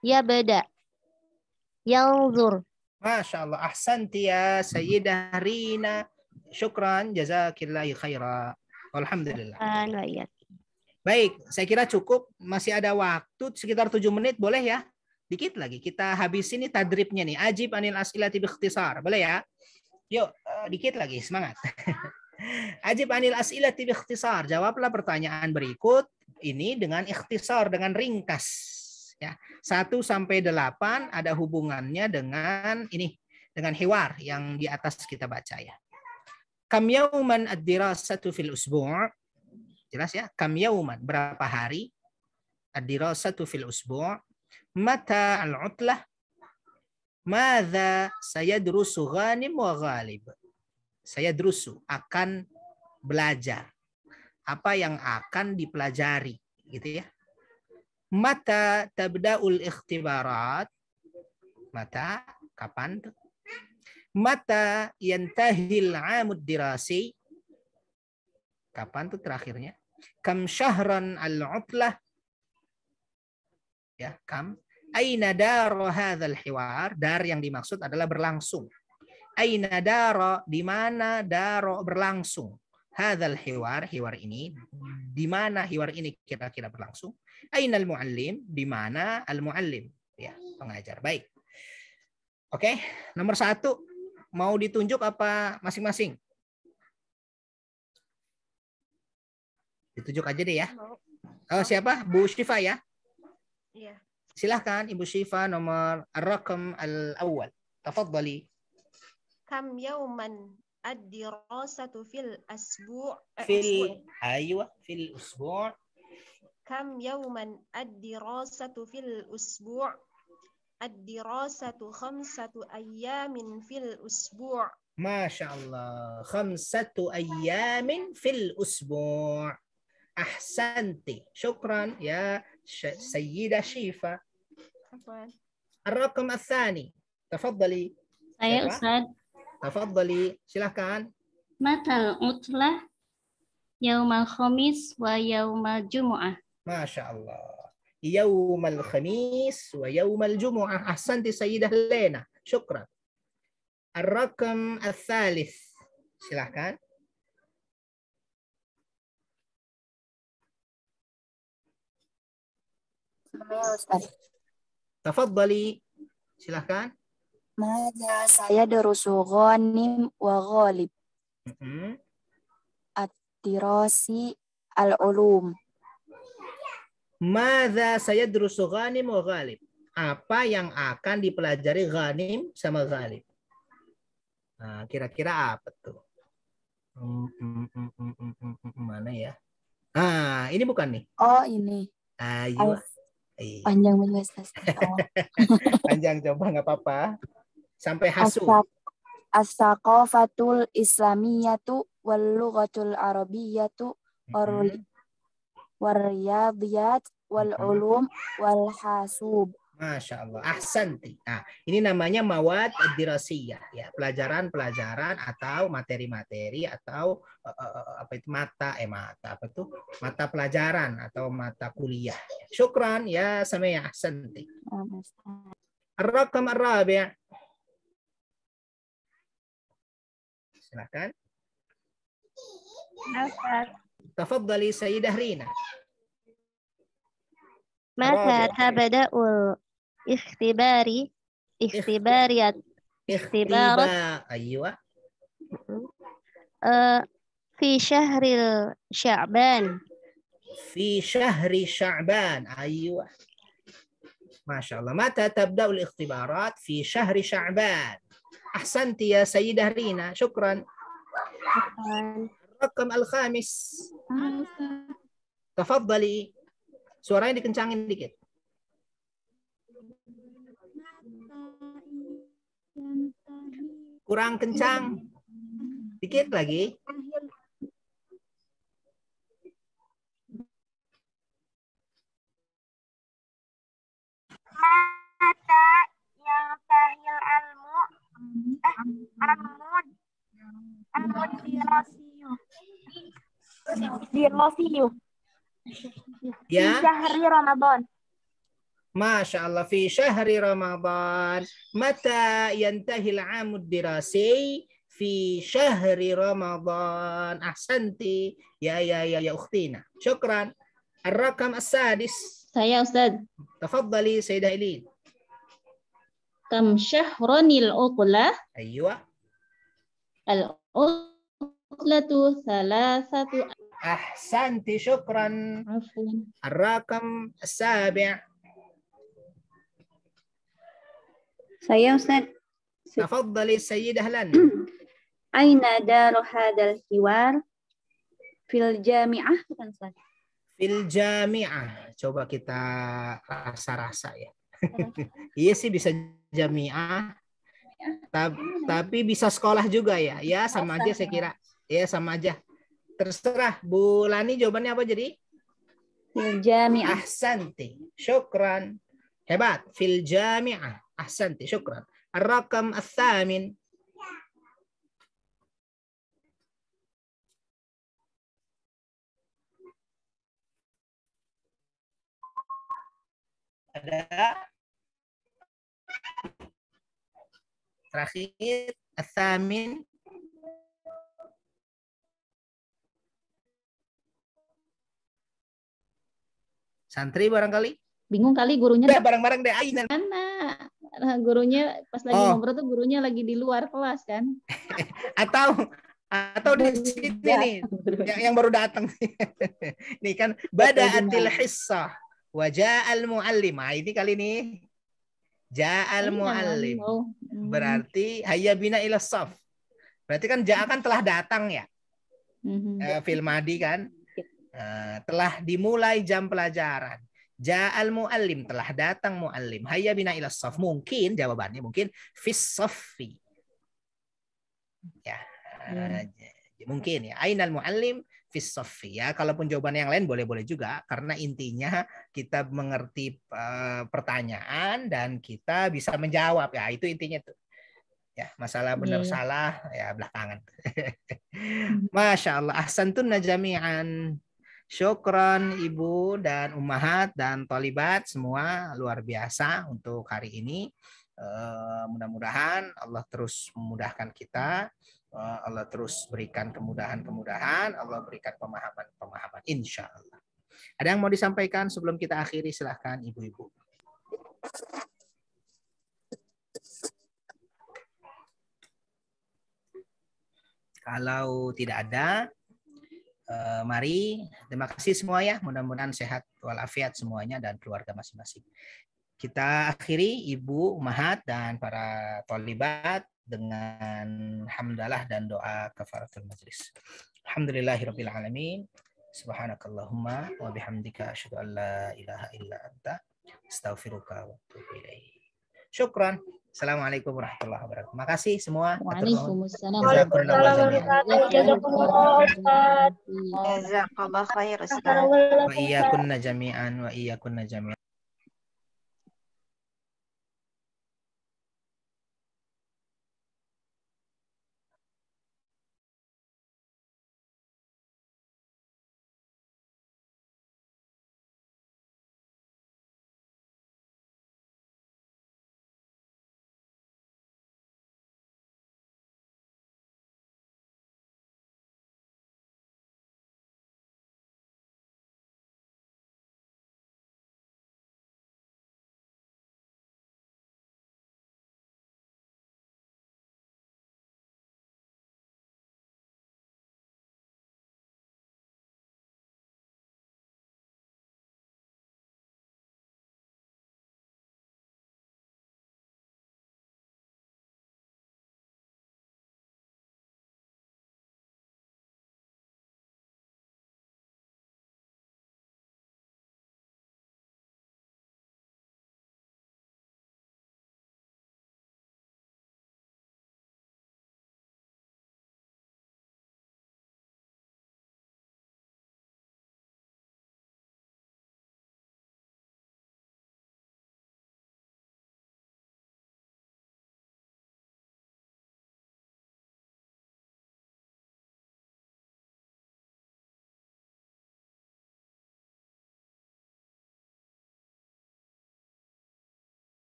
S2: Yabada. yanzur Masya Allah. Ahsanti ya Sayyidah Rina. Syukran. Jazakillahi khaira. Alhamdulillah. Baik, saya kira cukup. Masih ada waktu sekitar 7 menit. Boleh ya? Dikit lagi. Kita habis ini tadribnya nih. Ajib anil asilati bikhtisar. Boleh ya? Yuk, uh, dikit lagi, semangat. Ajib anil as'ilah tibi ikhtisar. Jawablah pertanyaan berikut ini dengan ikhtisar, dengan ringkas. Ya, 1 sampai 8 ada hubungannya dengan ini, dengan hiwar yang di atas kita baca ya. Kam yauman ad-dirasatu fil usbu'? Jelas ya? Kam yauman berapa hari? Ad-dirasatu fil usbu'? Mata al-utlah? Mada saya drusu ghanim wa ghalib. Saya drusu akan belajar. Apa yang akan dipelajari gitu ya. Mata tabda'ul ikhtibarat. Mata kapan tuh? Mata yantahil amud dirasi. Kapan tuh terakhirnya? Kam syahran al-utlah. Ya, kam Aina daro hadzal hiwar? Dar yang dimaksud adalah berlangsung. Aina daro di mana daro berlangsung? Hadzal hiwar, hiwar ini di mana hiwar ini kira-kira berlangsung? Ainal muallim? Di mana al muallim? Ya, pengajar. Baik. Oke, okay. nomor satu mau ditunjuk apa masing-masing? Ditunjuk aja deh ya. Oh, siapa? Bu Syifa ya? Iya. silahkan Ibu Syifa nomor الرقم الأول تفضلي
S5: كم يوما الدراسة في الأسبوع في ال...
S2: أيوة في الأسبوع
S5: كم يوما الدراسة في الأسبوع الدراسة خمسة أيام في الأسبوع
S2: ما شاء الله خمسة أيام في الأسبوع أحسنت شكرا يا السيدة Shifa. الرقم Asani. تفضلي
S5: saya Ustaz
S2: تفضلي silahkan
S8: matal utlah yaumal khamis wa yaumal jumu'ah
S2: Masya Allah yaumal khamis wa yaumal jumu'ah ahsanti sayyidah Lena syukran
S1: الرقم الثالث silahkan
S2: Tafadhali. Silahkan.
S3: Maja saya darusu ghanim wa ghalib. Mm -hmm. At-tirasi al-ulum. Maza saya darusu ghanim
S2: wa ghalib. Apa yang akan dipelajari ghanim sama ghalib? Nah, kira-kira apa tuh?
S1: Hmm, hmm, hmm, mana
S2: ya? Ah, ini bukan nih.
S3: Oh, ini.
S2: Ayo. Iya.
S3: Panjang manifestasi.
S2: Panjang coba nggak apa-apa. Sampai hasu.
S3: as islamiyatu wal lughatul arabiyatu mm-hmm. warriyadiyat wal mm-hmm. ulum wal hasub.
S2: Masya Allah. Ahsanti. Nah, ini namanya mawad dirasiyah ya, pelajaran-pelajaran atau materi-materi atau uh, apa itu mata eh mata apa tuh? Mata pelajaran atau mata kuliah. Syukran ya sama ya
S1: ahsanti. Ar-rakam ya. Silahkan. Silakan.
S2: Tafaddali Sayyidah Rina.
S8: Mata tabada'ul ikhtibari ikhtibariyat ikhtibarat
S2: ayuwa uh, ah. mm-hmm.
S8: eh, fi syahril
S2: sya'ban fi syahri sya'ban ayuwa ah. Masya Allah. Mata tabda'ul ikhtibarat fi syahri sya'ban. Ahsanti ya Sayyidah Rina. Syukran. Rakam al-khamis. Tafadzali. Suaranya dikencangin dikit.
S1: Kurang kencang. Dikit lagi.
S6: Mata yang tahil almu eh almud almud
S3: dirosiu dirosiu ya. di hari Ramadan
S2: ما شاء الله في شهر رمضان متى ينتهي العام الدراسي في شهر رمضان أحسنت يا يا يا يا أختينا شكرا الرقم السادس يا أستاذ تفضلي
S7: سيدة إيلين كم شهر العطلة؟ أيوة العطلة ثلاثة أحسنت شكرا عفوا
S2: الرقم
S7: السابع Saya Ustaz. Tafaddali Sayyidah Lan. Aina daru hadal hiwar fil jami'ah bukan Ustaz?
S2: Fil jami'ah. Coba kita rasa-rasa ya. iya sih bisa jami'ah. Ta tapi bisa sekolah juga ya. Ya sama aja saya kira. Ya sama aja. Terserah Bu Lani jawabannya apa jadi? Fil jami'ah. Ahsanti. Syukran. Hebat. Fil jami'ah. Ahsanti, syukran. Rakam al-thamin.
S1: Ada. Terakhir, al-thamin.
S7: Santri barangkali bingung kali gurunya udah bareng-bareng deh ainan, mana nah, gurunya pas lagi oh. ngobrol tuh gurunya lagi di luar kelas kan atau atau di sini ya. nih yang, yang baru datang
S2: nih kan badatil hissah wajah al muallim nah, ini kali ini Ja'al muallim.
S1: Hmm.
S2: Berarti hayya bina ila Berarti kan jah kan telah datang ya. Mm-hmm. Uh, eh, film kan. Uh, telah dimulai jam pelajaran. Ja'al mu'allim telah datang mu'allim. Hayya bina ila saf. Mungkin jawabannya mungkin fis safi. Ya. Hmm. Mungkin ya. Ainal mu'allim fis safi ya. Kalaupun jawaban yang lain boleh-boleh juga karena intinya kita mengerti uh, pertanyaan dan kita bisa menjawab ya. Itu intinya tuh. Ya, masalah benar yeah. salah ya belakangan. Hmm. Masya Allah. Ahsantun najami'an. Syukron Ibu dan Umahat dan Tolibat semua luar biasa untuk hari ini. Eh, mudah-mudahan Allah terus memudahkan kita. Eh, Allah terus berikan kemudahan-kemudahan. Allah berikan pemahaman-pemahaman. Insya Allah. Ada yang mau disampaikan sebelum kita akhiri? Silahkan Ibu-Ibu. Kalau tidak ada, uh, mari terima kasih semua ya mudah-mudahan sehat walafiat semuanya dan keluarga masing-masing kita akhiri Ibu Mahat dan para tolibat dengan hamdalah dan doa kafaratul majlis. Alhamdulillahirabbil alamin. Subhanakallahumma wa bihamdika asyhadu an la ilaha illa anta astaghfiruka wa atubu ilaik. Syukran. Assalamualaikum warahmatullahi wabarakatuh. Makasih semua.
S7: Waalaikumsalam. Jazakallah
S5: khairan. Wa iyyakunna
S2: jami'an wa iyyakunna jami'an.